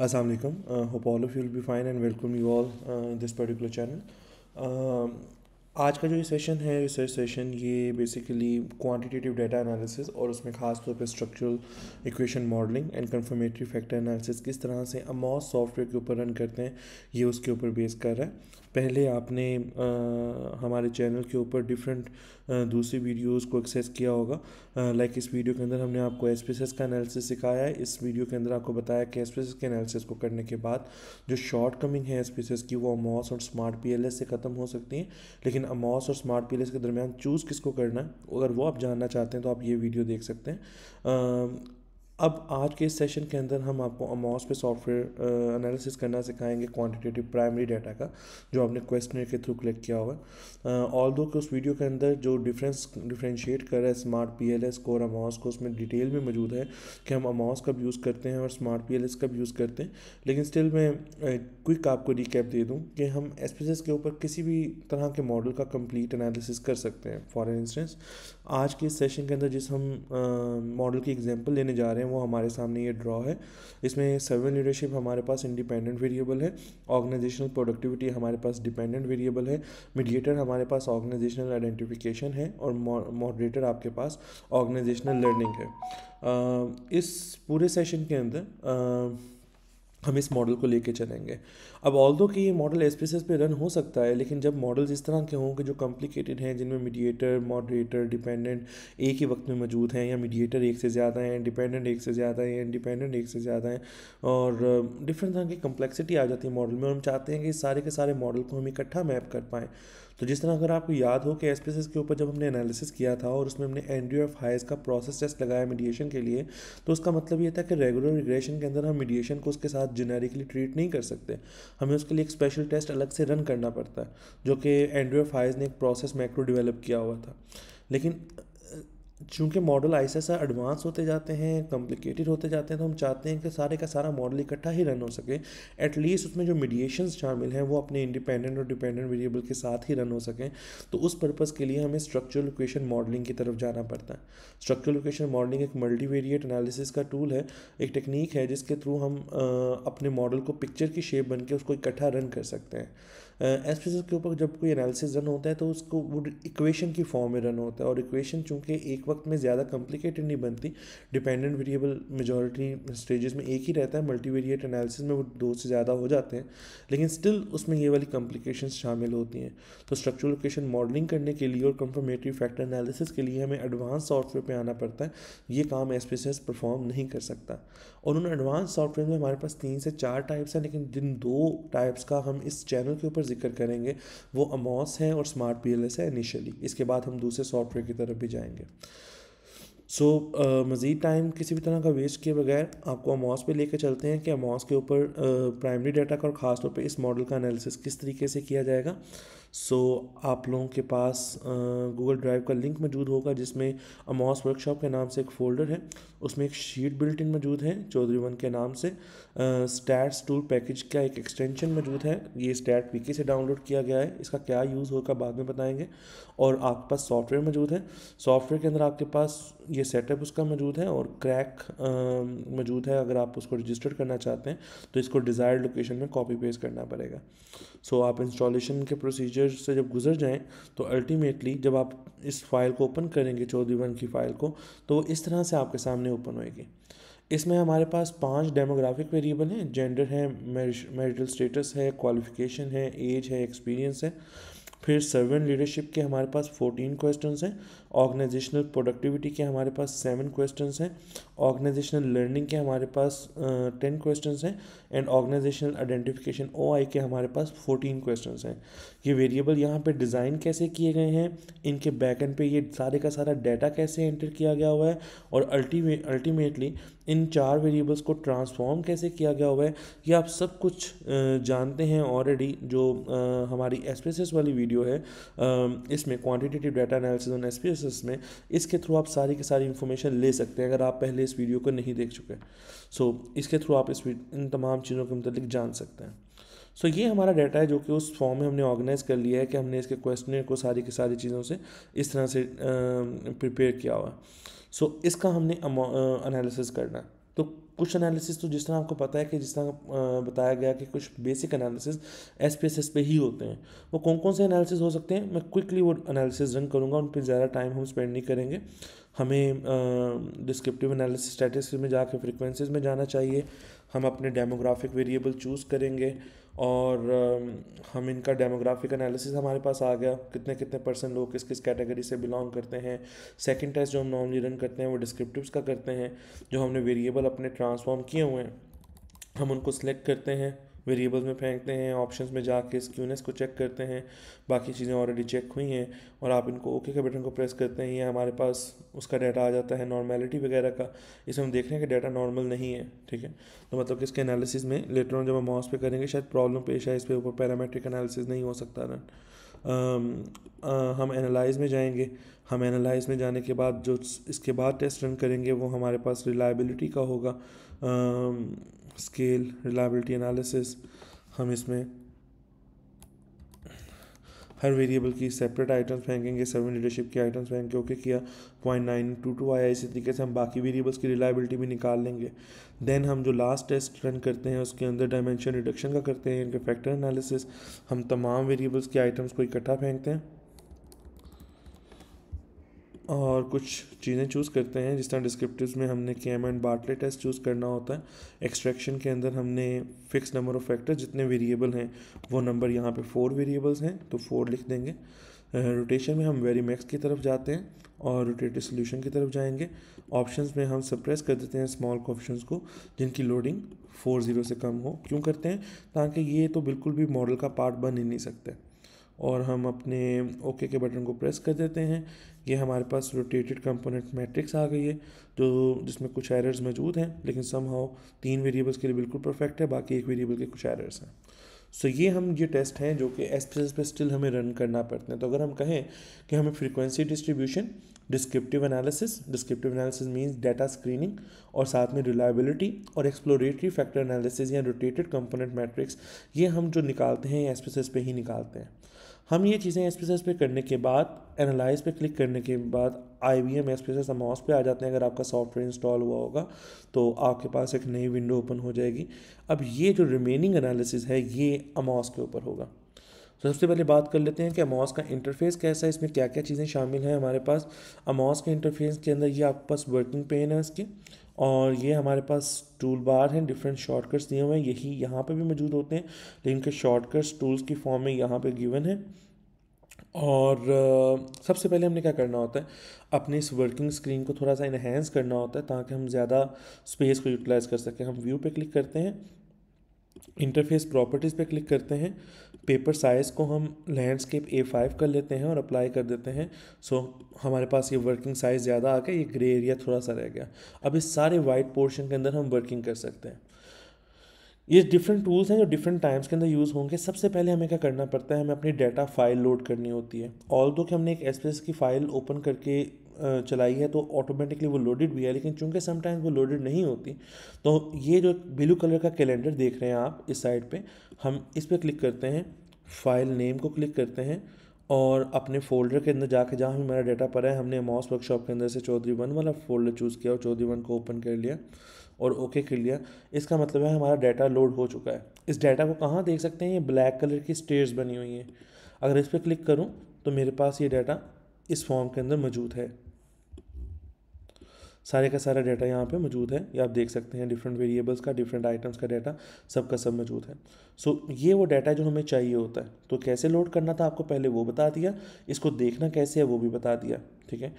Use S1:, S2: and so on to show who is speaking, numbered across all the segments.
S1: Assalamu alaikum. Hope uh, all of you you will be fine and welcome you all uh, um, आज का जो ये session है research session ये basically quantitative data analysis और उसमें खास तौर पे structural equation modelling and confirmatory factor analysis किस तरह से अमॉस सॉफ्टवेयर के ऊपर रन करते हैं ये उसके ऊपर बेस कर रहा है पहले आपने आ, uh, हमारे चैनल के ऊपर डिफरेंट दूसरी वीडियोज़ को एक्सेस किया होगा लाइक इस वीडियो के अंदर हमने आपको एस का एनालिसिस सिखाया है इस वीडियो के अंदर आपको बताया कि एस के एनालिसिस को करने के बाद जो शॉर्ट कमिंग है एस की वो अमॉस और स्मार्ट पी से ख़त्म हो सकती हैं लेकिन अमॉस और स्मार्ट पी के दरमियान चूज़ किसको करना है अगर वो आप जानना चाहते हैं तो आप ये वीडियो देख सकते हैं अब आज के सेशन के अंदर हम आपको अमॉस पे सॉफ्टवेयर एनालिसिस करना सिखाएंगे क्वांटिटेटिव प्राइमरी डाटा का जो आपने क्वेश्चनर के थ्रू कलेक्ट किया हुआ ऑल दो कि उस वीडियो के अंदर जो डिफरेंस डिफ्रेंशिएट कर रहा है स्मार्ट पी एल एस को और अमॉस को उसमें डिटेल में मौजूद है कि हम अमॉस कब यूज़ करते हैं और स्मार्ट पी एल एस कब यूज़ करते हैं लेकिन स्टिल मैं क्विक आपको रिकैप दे दूँ कि हम एस के ऊपर किसी भी तरह के मॉडल का कम्प्लीट एनालिसिस कर सकते हैं फॉर इंस्टेंस आज के सेशन के अंदर जिस हम मॉडल की एग्जांपल लेने जा रहे हैं वो हमारे सामने ये ड्रॉ है इसमें सर्वन लीडरशिप हमारे पास इंडिपेंडेंट वेरिएबल है ऑर्गेनाइजेशनल प्रोडक्टिविटी हमारे पास डिपेंडेंट वेरिएबल है मीडिएटर हमारे पास ऑर्गेनाइजेशनल आइडेंटिफिकेशन है और मॉडरेटर आपके पास ऑर्गेनाइजेशनल लर्निंग है आ, इस पूरे सेशन के अंदर हम इस मॉडल को लेके चलेंगे अब ऑल दो कि ये मॉडल पी पे रन हो सकता है लेकिन जब मॉडल्स इस तरह के हों कि जो कॉम्प्लिकेटेड हैं जिनमें मीडिएटर मॉडरेटर डिपेंडेंट एक ही वक्त में मौजूद हैं या मीडिएटर एक से ज़्यादा हैं डिपेंडेंट एक से ज़्यादा हैं इंडिपेंडेंट एक से ज़्यादा हैं और डिफरेंट तरह की कम्प्लेक्सिटी आ जाती है मॉडल में और हम चाहते हैं कि सारे के सारे मॉडल को हम इकट्ठा मैप कर पाएँ तो जिस तरह अगर आपको याद हो कि एस के ऊपर जब हमने एनालिसिस किया था और उसमें हमने एंड्री एफ हाइज का प्रोसेस टेस्ट लगाया मीडिएशन के लिए तो उसका मतलब ये था कि रेगुलर रिग्रेशन के अंदर हम मीडिएशन को उसके साथ जेनेरिकली ट्रीट नहीं कर सकते हमें उसके लिए एक स्पेशल टेस्ट अलग से रन करना पड़ता है जो कि एंड्री एफ हाइज ने एक प्रोसेस मैक्रो डिवेलप किया हुआ था लेकिन चूँकि मॉडल ऐसे ऐसा एडवांस होते जाते हैं कॉम्प्लिकेटेड होते जाते हैं तो हम चाहते हैं कि सारे का सारा मॉडल इकट्ठा ही रन हो सके एटलीस्ट उसमें जो मीडिएशन शामिल हैं वो अपने इंडिपेंडेंट और डिपेंडेंट वेरिएबल के साथ ही रन हो सकें तो उस पर्पज़ के लिए हमें स्ट्रक्चरल इक्वेशन मॉडलिंग की तरफ जाना पड़ता है स्ट्रक्चरल इक्वेशन मॉडलिंग एक मल्टीवेरिएट एनालिसिस का टूल है एक टेक्निक है जिसके थ्रू हम अपने मॉडल को पिक्चर की शेप बन उसको इकट्ठा रन कर सकते हैं एस पी के ऊपर जब कोई एनालिसिस रन होता है तो उसको वो इक्वेशन की फॉर्म में रन होता है और इक्वेशन चूँकि एक वक्त में ज़्यादा कॉम्प्लिकेटेड नहीं बनती डिपेंडेंट वेरिएबल मेजोरिटी स्टेजेस में एक ही रहता है मल्टीवेरिएट एनालिसिस में वो दो से ज़्यादा हो जाते हैं लेकिन स्टिल उसमें ये वाली कॉम्प्लिकेशन शामिल होती हैं तो स्ट्रक्चर लोकेशन मॉडलिंग करने के लिए और कंफर्मेटरी फैक्टर एनालिसिस के लिए हमें एडवांस सॉफ्टवेयर पर आना पड़ता है ये काम एस परफॉर्म नहीं कर सकता और उन एडवांस सॉफ्टवेयर में हमारे पास तीन से चार टाइप्स हैं लेकिन जिन दो टाइप्स का हम इस चैनल के ऊपर जिक्र करेंगे वो अमोस हैं और स्मार्ट पी है इनिशियली इसके बाद हम दूसरे सॉफ्टवेयर की तरफ भी जाएंगे सो so, uh, मज़ीद टाइम किसी भी तरह का वेस्ट किए बगैर आपको अमोस पे लेकर चलते हैं कि अमोस के ऊपर प्राइमरी डाटा का और ख़ासतौर पर इस मॉडल का एनालिसिस किस तरीके से किया जाएगा सो so, आप लोगों के पास गूगल ड्राइव का लिंक मौजूद होगा जिसमें अमॉस वर्कशॉप के नाम से एक फ़ोल्डर है उसमें एक शीट बिल्ट इन मौजूद है चौधरी वन के नाम से स्टैट्स टूल पैकेज का एक एक्सटेंशन मौजूद है ये स्टैट विकी से डाउनलोड किया गया है इसका क्या यूज़ होगा बाद में बताएंगे और आपके पास सॉफ्टवेयर मौजूद है सॉफ्टवेयर के अंदर आपके पास ये सेटअप उसका मौजूद है और क्रैक मौजूद है अगर आप उसको रजिस्टर करना चाहते हैं तो इसको डिज़ायर्ड लोकेशन में कॉपी पेस्ट करना पड़ेगा सो so, आप इंस्टॉलेशन के प्रोसीजर प्रोसीजर से जब गुजर जाएं तो अल्टीमेटली जब आप इस फाइल को ओपन करेंगे चौधरी वन की फ़ाइल को तो वो इस तरह से आपके सामने ओपन होएगी इसमें हमारे पास पांच डेमोग्राफिक वेरिएबल हैं जेंडर है मैरिटल स्टेटस है क्वालिफिकेशन है एज है एक्सपीरियंस है फिर सर्वेंट लीडरशिप के हमारे पास फोर्टीन क्वेश्चन हैं ऑर्गेनाइजेशनल प्रोडक्टिविटी के हमारे पास सेवन क्वेश्चन हैं ऑर्गेनाइजेशनल लर्निंग के हमारे पास टेन क्वेश्चन हैं एंड ऑर्गेनाइजेशनल आइडेंटिफिकेशन ओ के हमारे पास फोर्टीन क्वेश्चन हैं ये वेरिएबल यहाँ पे डिज़ाइन कैसे किए गए हैं इनके बैक एंड पे ये सारे का सारा डाटा कैसे एंटर किया गया हुआ है और अल्टीमेट अल्टीमेटली इन चार वेरिएबल्स को ट्रांसफॉर्म कैसे किया गया हुआ है ये आप सब कुछ जानते हैं ऑलरेडी जो हमारी एस वाली वीडियो है इसमें quantitative data analysis on S services में इसके थ्रू आप सारी की सारी इन्फॉर्मेशन ले सकते हैं अगर आप पहले इस वीडियो को नहीं देख चुके सो so, इसके थ्रू आप इस इन तमाम चीज़ों के मतलब जान सकते हैं सो so, ये हमारा डाटा है जो कि उस फॉर्म में हमने ऑर्गेनाइज़ कर लिया है कि हमने इसके क्वेश्चन को सारी की सारी चीज़ों से इस तरह से प्रिपेयर किया हुआ है सो इसका हमने अनालिसिस करना है तो कुछ एनालिसिस तो जिस तरह आपको पता है कि जिस तरह बताया गया कि कुछ basic analysis S P S S पे ही होते हैं वो कौन कौन से एनालिसिस हो सकते हैं मैं क्विकली वो एनालिसिस रन करूँगा उन पर ज़्यादा टाइम हम स्पेंड नहीं करेंगे हमें डिस्क्रिप्टिव एनालिसिस स्टैटिस में जाके फ्रिक्वेंसीज में जाना चाहिए हम अपने डेमोग्राफिक वेरिएबल चूज़ करेंगे और हम इनका डेमोग्राफिक एनालिसिस हमारे पास आ गया कितने कितने परसेंट लोग किस किस कैटेगरी से बिलोंग करते हैं सेकंड टेस्ट जो हम नॉर्मली रन करते हैं वो डिस्क्रिप्टिव्स का करते हैं जो हमने वेरिएबल अपने ट्रांसफॉर्म किए हुए हैं हम उनको सिलेक्ट करते हैं वेरिएबल्स में फेंकते हैं ऑप्शंस में जाके स्क्यूनेस को चेक करते हैं बाकी चीज़ें ऑलरेडी चेक हुई हैं और आप इनको ओके के बटन को प्रेस करते हैं या हमारे पास उसका डाटा आ जाता है नॉर्मेलिटी वगैरह का इसमें हम देख रहे हैं कि डाटा नॉर्मल नहीं है ठीक है तो मतलब कि इसके एनालिसिस में लेटर ऑन जब हम माउस पे करेंगे शायद प्रॉब्लम पेश आए इस पर ऊपर पैरामेट्रिक एनालिसिस नहीं हो सकता रन हम एनालाइज में जाएंगे हम एनालाइज में जाने के बाद जो इसके बाद टेस्ट रन करेंगे वो हमारे पास रिलायबिलिटी का होगा स्केल रिलायबिलिटी एनालिसिस हम इसमें हर वेरिएबल की सेपरेट आइटम्स फेंकेंगे सर्वेंट लीडरशिप के आइटम्स फेंक के ओके किया पॉइंट नाइन टू टू आया इसी तरीके से हम बाकी वेरिएबल्स की रिलायबिलिटी भी निकाल लेंगे देन हम जो लास्ट टेस्ट रन करते हैं उसके अंदर डायमेंशन रिडक्शन का करते हैं इनके फैक्टर एनालिसिस हम तमाम वेरिएबल्स के आइटम्स को इकट्ठा फेंकते हैं और कुछ चीज़ें चूज़ करते हैं जिस तरह डिस्क्रिप्टिव में हमने KMO and Bartlett test choose करना होता है एक्सट्रैक्शन के अंदर हमने फिक्स नंबर ऑफ फैक्टर जितने वेरिएबल हैं वो नंबर यहाँ पे फोर वेरिएबल्स हैं तो फोर लिख देंगे रोटेशन में हम वेरी मैक्स की तरफ जाते हैं और रोटेटिव सोल्यूशन की तरफ जाएंगे ऑप्शंस में हम सप्रेस कर देते हैं स्मॉल ऑप्शन को जिनकी लोडिंग फोर ज़ीरो से कम हो क्यों करते हैं ताकि ये तो बिल्कुल भी मॉडल का पार्ट बन ही नहीं सकते और हम अपने ओके के बटन को प्रेस कर देते हैं ये हमारे पास रोटेटेड कंपोनेंट मैट्रिक्स आ गई है जो जिसमें कुछ एरर्स मौजूद हैं लेकिन सम हाउ तीन वेरिएबल्स के लिए बिल्कुल परफेक्ट है बाकी एक वेरिएबल के कुछ एरर्स हैं सो so, ये हम ये टेस्ट हैं जो कि एस पी पे स्टिल हमें रन करना पड़ते हैं तो अगर हम कहें कि हमें frequency distribution descriptive analysis descriptive analysis means data screening और साथ में रिलायबिलिटी और एक्सप्लोरेटरी फैक्टर एनालिसिस या रोटेटेड कंपोनेंट मैट्रिक्स ये हम जो निकालते हैं एस पे ही निकालते हैं हम ये चीज़ें एस पे करने के बाद एनालाइज पे क्लिक करने के बाद I B M S P S S आ जाते हैं अगर आपका सॉफ्टवेयर इंस्टॉल हुआ होगा तो आपके पास एक नई विंडो ओपन हो जाएगी अब ये जो रिमेनिंग एनालिसिस है ये अमाउस के ऊपर होगा तो सबसे पहले बात कर लेते हैं कि अमाउस का इंटरफेस कैसा है इसमें क्या क्या चीज़ें शामिल हैं हमारे पास अमाउस के इंटरफेस के अंदर ये आपके पास वर्किंग पेन है इसकी और ये हमारे पास टूल बार हैं डिफरेंट शॉर्टकट्स दिए हुए हैं यही यहाँ पे भी मौजूद होते हैं लेकिन के शॉर्टकट्स टूल्स की फॉर्म में यहाँ पे गिवन है और सबसे पहले हमने क्या करना होता है अपने इस वर्किंग स्क्रीन को थोड़ा सा इन्हेंस करना होता है ताकि हम ज़्यादा स्पेस को यूटिलाइज़ कर सकें हम व्यू पे क्लिक करते हैं इंटरफेस प्रॉपर्टीज़ पे क्लिक करते हैं पेपर साइज़ को हम लैंडस्केप ए फाइव कर लेते हैं और अप्लाई कर देते हैं सो हमारे पास ये वर्किंग साइज़ ज़्यादा आ गया ये ग्रे एरिया थोड़ा सा रह गया अब इस सारे वाइट पोर्शन के अंदर हम वर्किंग कर सकते हैं ये डिफरेंट टूल्स हैं जो डिफरेंट टाइम्स के अंदर यूज़ होंगे सबसे पहले हमें क्या करना पड़ता है हमें अपनी डाटा फाइल लोड करनी होती है ऑल दो कि हमने एक एस की फ़ाइल ओपन करके चलाई है तो ऑटोमेटिकली वो लोडेड भी है लेकिन चूंकि समटाइम्स वो लोडेड नहीं होती तो ये जो ब्लू कलर का कैलेंडर देख रहे हैं आप इस साइड पे हम इस पर क्लिक करते हैं फाइल नेम को क्लिक करते हैं और अपने फोल्डर के अंदर जाके जहाँ भी हमारा डाटा पड़ा है हमने मॉस वर्कशॉप के अंदर से चौधरी वन वाला फोल्डर चूज़ किया और चौधरी वन को ओपन कर लिया और ओके कर लिया इसका मतलब है हमारा डाटा लोड हो चुका है इस डाटा को कहाँ देख सकते हैं ये ब्लैक कलर की स्टेयर्स बनी हुई हैं अगर इस पर क्लिक करूँ तो मेरे पास ये डाटा इस फॉर्म के अंदर मौजूद है सारे का सारा डाटा यहाँ पे मौजूद है या आप देख सकते हैं डिफरेंट वेरिएबल्स का डिफरेंट आइटम्स का डाटा सब का सब मौजूद है सो so, ये वो डाटा जो हमें चाहिए होता है तो कैसे लोड करना था आपको पहले वो बता दिया इसको देखना कैसे है वो भी बता दिया ठीक है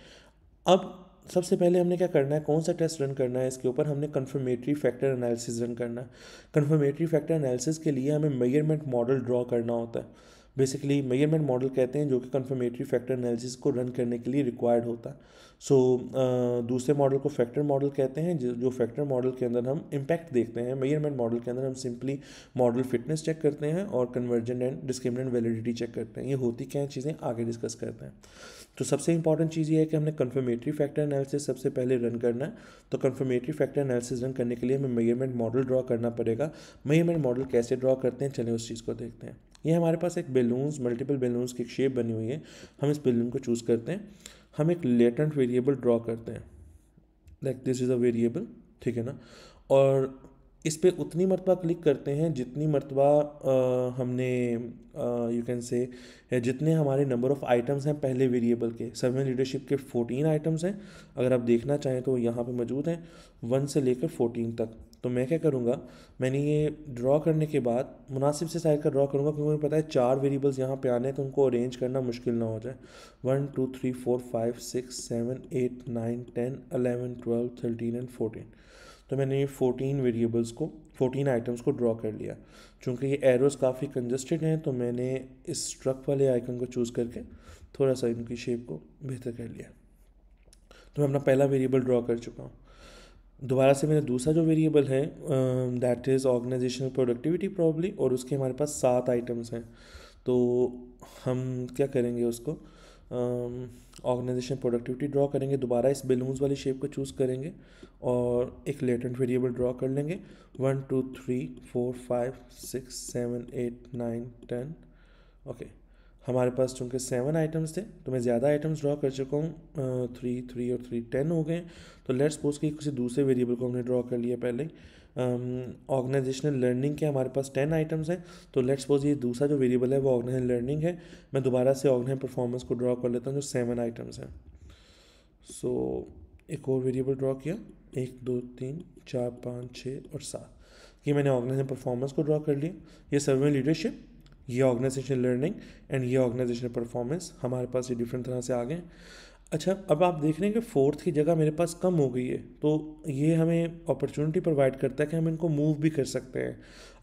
S1: अब सबसे पहले हमने क्या करना है कौन सा टेस्ट रन करना है इसके ऊपर हमने कन्फर्मेटरी फैक्टर एनालिसिस रन करना है कन्फर्मेटरी फैक्टर एनालिसिस के लिए हमें मेजरमेंट मॉडल ड्रॉ करना होता है बेसिकली मेजरमेंट मॉडल कहते हैं जो कि कन्फर्मेटरी फैक्टर एनालिसिस को रन करने के लिए रिक्वायर्ड होता है सो दूसरे मॉडल को फैक्टर मॉडल कहते हैं जो फैक्टर मॉडल के अंदर हम इम्पैक्ट देखते हैं मेजरमेंट मॉडल के अंदर हम सिंपली मॉडल फिटनेस चेक करते हैं और convergent and discriminant validity check करते हैं ये होती क्या चीज़ें आगे डिस्कस करते हैं तो सबसे इंपॉर्टेंट चीज़ ये है कि हमने कन्फर्मेटरी फैक्टर एनालिसिस सबसे पहले रन करना है तो कन्फर्मेटरी फैक्टर एनालिसिस रन करने के लिए हमें मेजरमेंट मॉडल ड्रॉ करना पड़ेगा मेजरमेंट मॉडल कैसे ड्रॉ करते हैं चलें उस चीज़ को देखते हैं ये हमारे पास एक बेलून्स मल्टीपल बेलून्स की शेप बनी हुई है हम इस बेलून को चूज़ करते हैं हम एक लेटेंट वेरिएबल ड्रॉ करते हैं like this is a variable ठीक है ना और इस पर उतनी मरतबा क्लिक करते हैं जितनी मरतबा हमने यू कैन से जितने हमारे नंबर ऑफ़ आइटम्स हैं पहले वेरिएबल के सेवन लीडरशिप के फोटीन आइटम्स हैं अगर आप देखना चाहें तो यहाँ पे मौजूद हैं वन से लेकर फोटीन तक तो मैं क्या करूँगा मैंने ये ड्रॉ करने के बाद मुनासिब से साइड का ड्रॉ करूँगा क्योंकि मुझे पता है चार वेरिएबल्स यहाँ पे आने हैं तो उनको अरेंज करना मुश्किल ना हो जाए one two three four five six seven eight nine ten eleven twelve thirteen and fourteen तो मैंने ये फोर्टीन वेरिएबल्स को फोर्टीन आइटम्स को ड्रॉ कर लिया चूँकि ये एरोज़ काफ़ी कंजस्टेड हैं तो मैंने इस ट्रक वाले आइकन को चूज़ करके थोड़ा सा इनकी शेप को बेहतर कर लिया तो मैं अपना पहला वेरिएबल ड्रॉ कर चुका हूँ दोबारा से मेरा दूसरा जो वेरिएबल है that is organisational productivity probably और उसके हमारे पास सात आइटम्स हैं तो हम क्या करेंगे उसको ऑर्गेनाइजेशन प्रोडक्टिविटी ड्रॉ करेंगे दोबारा इस बेलून्स वाली शेप को चूज़ करेंगे और एक लेटेंट वेरिएबल ड्रॉ कर लेंगे one two three four five six seven eight nine ten okay हमारे पास चूँकि सेवन आइटम्स थे तो मैं ज़्यादा आइटम्स ड्रॉ कर चुका हूँ थ्री थ्री और थ्री टेन हो गए तो लेट्स सपोज कि किसी दूसरे वेरिएबल को हमने ड्रॉ कर लिया पहले ऑर्गेनाइजेशनल लर्निंग के हमारे पास टेन आइटम्स हैं तो लेट्स सपोज ये दूसरा जो वेरिएबल है वो ऑर्गेनाइज लर्निंग है मैं दोबारा से ऑर्गेनाइज परफॉर्मेंस को ड्रॉ कर लेता हूँ जो सेवन आइटम्स हैं सो so, एक और वेरिएबल ड्रॉ किया एक दो तीन चार पाँच छः और सात ये मैंने ऑर्गेनाइज परफॉर्मेंस को ड्रॉ कर लिया ये सर्वे लीडरशिप ये ऑर्गेनाइजेशन लर्निंग एंड ये ऑर्गेनाइजेशन परफॉर्मेंस हमारे पास ये डिफरेंट तरह से आ गए अच्छा अब आप देख रहे हैं कि फोर्थ की जगह मेरे पास कम हो गई है तो ये हमें अपॉर्चुनिटी प्रोवाइड करता है कि हम इनको मूव भी कर सकते हैं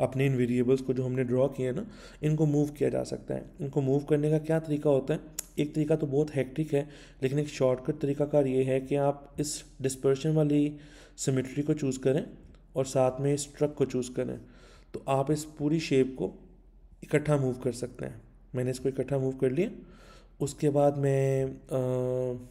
S1: अपने इन वेरिएबल्स को जो हमने ड्रॉ किए हैं ना इनको मूव किया जा सकता है इनको मूव करने का क्या तरीका होता है एक तरीका तो बहुत हैक्टिक है लेकिन एक शॉर्टकट तरीकाकार ये है कि आप इस डिस्पर्शन वाली सिमिट्री को चूज़ करें और साथ में इस ट्रक को चूज़ करें तो आप इस पूरी शेप को इकट्ठा मूव कर सकते हैं मैंने इसको इकट्ठा मूव कर लिया उसके बाद मैं आ,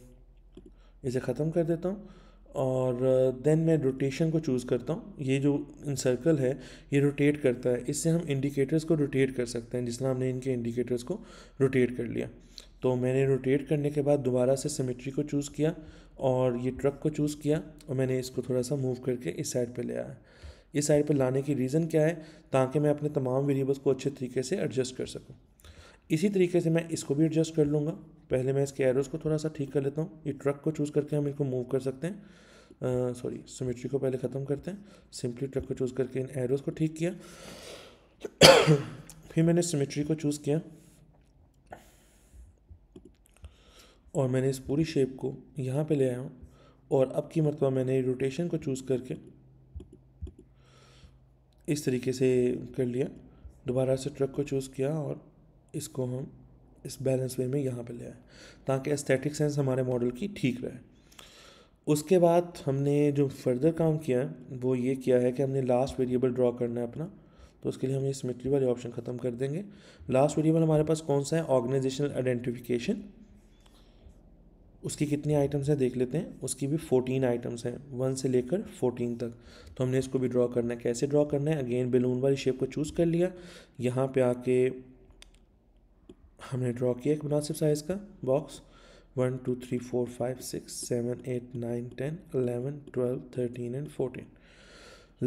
S1: इसे ख़त्म कर देता हूँ और देन मैं रोटेशन को चूज़ करता हूँ ये जो इन सर्कल है ये रोटेट करता है इससे हम इंडिकेटर्स को रोटेट कर सकते हैं जिस तरह हमने इनके इंडिकेटर्स को रोटेट कर लिया तो मैंने रोटेट करने के बाद दोबारा से सिमेट्री को चूज़ किया और ये ट्रक को चूज़ किया और मैंने इसको थोड़ा सा मूव करके इस साइड पर ले आया इस साइड पर लाने की रीज़न क्या है ताकि मैं अपने तमाम वेरिएबल्स को अच्छे तरीके से एडजस्ट कर सकूँ इसी तरीके से मैं इसको भी एडजस्ट कर लूँगा पहले मैं इसके एरोज़ को थोड़ा सा ठीक कर लेता हूँ ये ट्रक को चूज़ करके हम इनको मूव कर सकते हैं सॉरी सिमेट्री को पहले ख़त्म करते हैं सिंपली ट्रक को चूज़ करके इन एरोज़ को ठीक किया फिर मैंने सिमेट्री को चूज़ किया और मैंने इस पूरी शेप को यहाँ पे ले आया हूँ और अब की मरतबा मैंने रोटेशन को चूज़ करके इस तरीके से कर लिया दोबारा से ट्रक को चूज़ किया और इसको हम इस बैलेंस वे में यहाँ पे ले आए ताकि एस्थेटिक सेंस हमारे मॉडल की ठीक रहे उसके बाद हमने जो फर्दर काम किया है वो ये किया है कि हमने लास्ट वेरिएबल ड्रॉ करना है अपना तो उसके लिए हम ये सिमेट्री वाले ऑप्शन ख़त्म कर देंगे लास्ट वेरिएबल हमारे पास कौन सा है ऑर्गेनाइजेशनल आइडेंटिफिकेशन उसकी कितनी आइटम्स हैं देख लेते हैं उसकी भी फोर्टीन आइटम्स हैं वन से लेकर फोर्टीन तक तो हमने इसको भी ड्रॉ करना है कैसे ड्रॉ करना है अगेन बेलून वाली शेप को चूज़ कर लिया यहाँ पे आके हमने ड्रॉ किया एक मुनासिब साइज़ का box one two three four five six seven eight nine ten eleven twelve thirteen and fourteen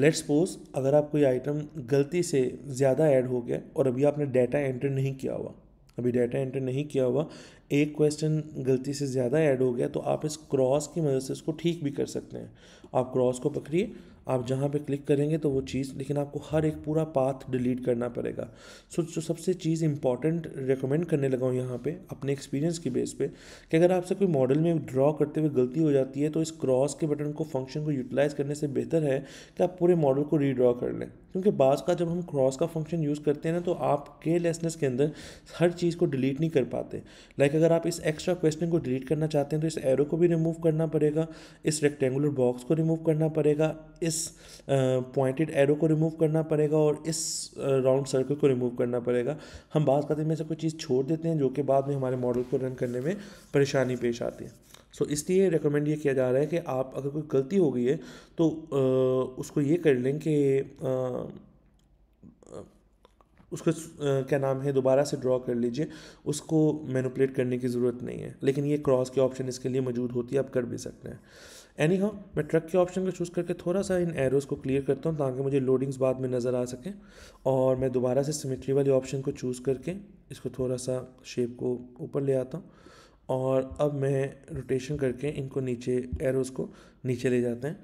S1: let's suppose अगर आप कोई आइटम गलती से ज़्यादा ऐड हो गया और अभी आपने डाटा एंटर नहीं किया हुआ अभी डाटा एंटर नहीं किया हुआ एक क्वेश्चन गलती से ज़्यादा ऐड हो गया तो आप इस क्रॉस की मदद से इसको ठीक भी कर सकते हैं आप क्रॉस को पकड़िए आप जहाँ पे क्लिक करेंगे तो वो चीज़ लेकिन आपको हर एक पूरा पाथ डिलीट करना पड़ेगा सो so, जो सबसे चीज़ इंपॉर्टेंट रिकमेंड करने लगा हूँ यहाँ पे अपने एक्सपीरियंस की बेस पे कि अगर आपसे कोई मॉडल में ड्रॉ करते हुए गलती हो जाती है तो इस क्रॉस के बटन को फंक्शन को यूटिलाइज़ करने से बेहतर है कि आप पूरे मॉडल को रीड्रॉ कर लें क्योंकि बाज़ का जब हम क्रॉस का फंक्शन यूज़ करते हैं ना तो आप केयरलेसनेस के अंदर हर चीज़ को डिलीट नहीं कर पाते लाइक like अगर आप इस एक्स्ट्रा क्वेश्चन को डिलीट करना चाहते हैं तो इस एरो को भी रिमूव करना पड़ेगा इस रेक्टेंगुलर बॉक्स को रिमूव करना पड़ेगा इस पॉइंटेड uh, एरो को रिमूव करना पड़ेगा और इस राउंड uh, सर्कल को रिमूव करना पड़ेगा हम का दिन तो में से कोई चीज़ छोड़ देते हैं जो कि बाद में हमारे मॉडल को रन करने में परेशानी पेश आती है सो इसलिए रिकमेंड ये किया जा रहा है कि आप अगर कोई गलती हो गई है तो आ, उसको ये कर लें कि उसको क्या नाम है दोबारा से ड्रॉ कर लीजिए उसको मैनुपलेट करने की ज़रूरत नहीं है लेकिन ये क्रॉस के ऑप्शन इसके लिए मौजूद होती है आप कर भी सकते हैं एनी हाउ मैं ट्रक के ऑप्शन को चूज़ करके थोड़ा सा इन एरोज़ को क्लियर करता हूँ ताकि मुझे लोडिंग्स बाद में नज़र आ सकें और मैं दोबारा से सिमेट्री वाले ऑप्शन को चूज़ करके इसको थोड़ा सा शेप को ऊपर ले आता हूँ और अब मैं रोटेशन करके इनको नीचे एरोज़ को नीचे ले जाते हैं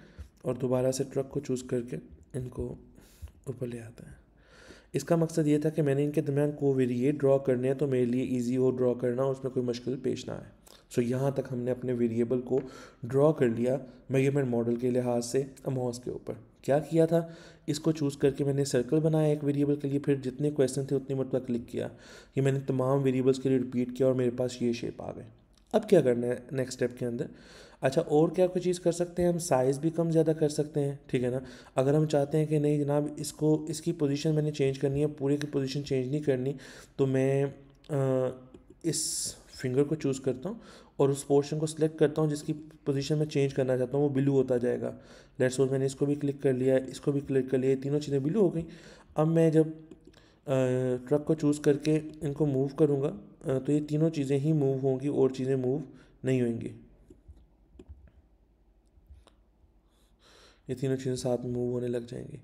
S1: और दोबारा से ट्रक को चूज़ करके इनको ऊपर ले आते हैं इसका मकसद ये था कि मैंने इनके दरमियान कोवेरिएट ड्रॉ करने हैं तो मेरे लिए ईजी हो ड्रॉ करना उसमें कोई मुश्किल पेश ना आए सो यहाँ तक हमने अपने वेरिएबल को ड्रॉ कर लिया मेजरमेंट मॉडल के लिहाज से अमोस के ऊपर क्या किया था इसको चूज़ करके मैंने सर्कल बनाया एक वेरिएबल के लिए फिर जितने क्वेश्चन थे उतनी मरतबा क्लिक किया कि मैंने तमाम वेरिएबल्स के लिए रिपीट किया और मेरे पास ये शेप आ गए अब क्या करना है नेक्स्ट स्टेप के अंदर अच्छा और क्या कोई चीज़ कर सकते हैं हम साइज़ भी कम ज़्यादा कर सकते हैं ठीक है ना अगर हम चाहते हैं कि नहीं जनाब इसको इसकी पोजीशन मैंने चेंज करनी है पूरे की पोजीशन चेंज नहीं करनी तो मैं आ, इस फिंगर को चूज़ करता हूँ और उस पोर्शन को सिलेक्ट करता हूँ जिसकी पोजीशन मैं चेंज करना चाहता हूँ वो ब्लू होता जाएगा लेट्स सपोज मैंने इसको भी क्लिक कर लिया इसको भी क्लिक कर लिया तीनों चीज़ें ब्लू हो गई अब मैं जब ट्रक को चूज़ करके इनको मूव करूँगा तो ये तीनों चीज़ें ही मूव होंगी और चीज़ें मूव नहीं होंगी ये तीनों चीज़ें साथ में मूव होने लग जाएंगी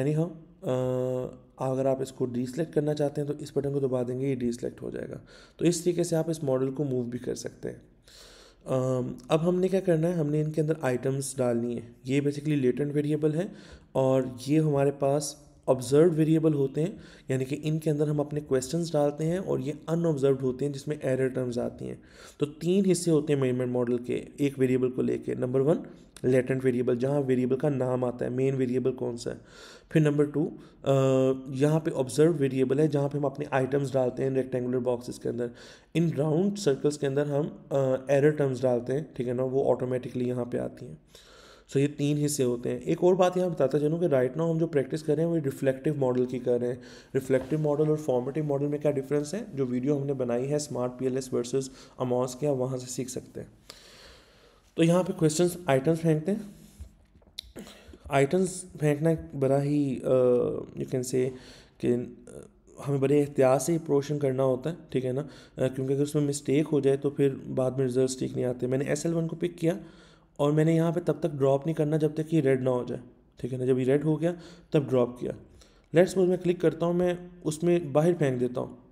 S1: एनी हाउ अगर आप इसको डीसेलेक्ट करना चाहते हैं तो इस बटन को दबा देंगे ये डीसेलेक्ट हो जाएगा तो इस तरीके से आप इस मॉडल को मूव भी कर सकते हैं अब हमने क्या करना है हमने इनके अंदर आइटम्स डालनी है ये बेसिकली लेटेंट वेरिएबल है और ये हमारे पास ऑब्जर्व वेरिएबल होते हैं यानी कि इनके अंदर हम अपने क्वेश्चन डालते हैं और ये अनऑब्जर्व होते हैं जिसमें एरर टर्म्स आती हैं तो तीन हिस्से होते हैं मेजरमेंट मॉडल के एक वेरिएबल को लेके नंबर वन लेटेंट वेरिएबल जहाँ वेरिएबल का नाम आता है मेन वेरिएबल कौन सा है फिर नंबर टू यहाँ पे ऑब्जर्व वेरिएबल है जहाँ पे हम अपने आइटम्स डालते हैं रेक्टेंगुलर बॉक्सेस के अंदर इन राउंड सर्कल्स के अंदर हम एरर uh, टर्म्स डालते हैं ठीक है ना वो ऑटोमेटिकली यहाँ पे आती हैं सो so, ये तीन हिस्से होते हैं एक और बात यहाँ बताता चलूँ कि राइट नाउ हम जो प्रैक्टिस कर रहे हैं वो रिफ्लेक्टिव मॉडल की कर रहे हैं रिफ्लेक्टिव मॉडल और फॉर्मेटिव मॉडल में क्या डिफरेंस है जो वीडियो हमने बनाई है smart P L S versus AMOS आप वहाँ से सीख सकते हैं तो यहाँ पे क्वेश्चंस आइटम्स फेंकते हैं आइटम्स फेंकना बड़ा ही यू कैन से कि हमें बड़े एहतियात से प्रोशन करना होता है ठीक है ना क्योंकि अगर उसमें मिस्टेक हो जाए तो फिर बाद में रिजल्ट ठीक नहीं आते मैंने एस एल वन को पिक किया और मैंने यहाँ पर तब तक ड्रॉप नहीं करना जब तक ये रेड ना हो जाए ठीक है ना जब ये रेड हो गया तब ड्रॉप किया लेट्स सपोज मैं क्लिक करता हूँ मैं उसमें बाहर फेंक देता हूँ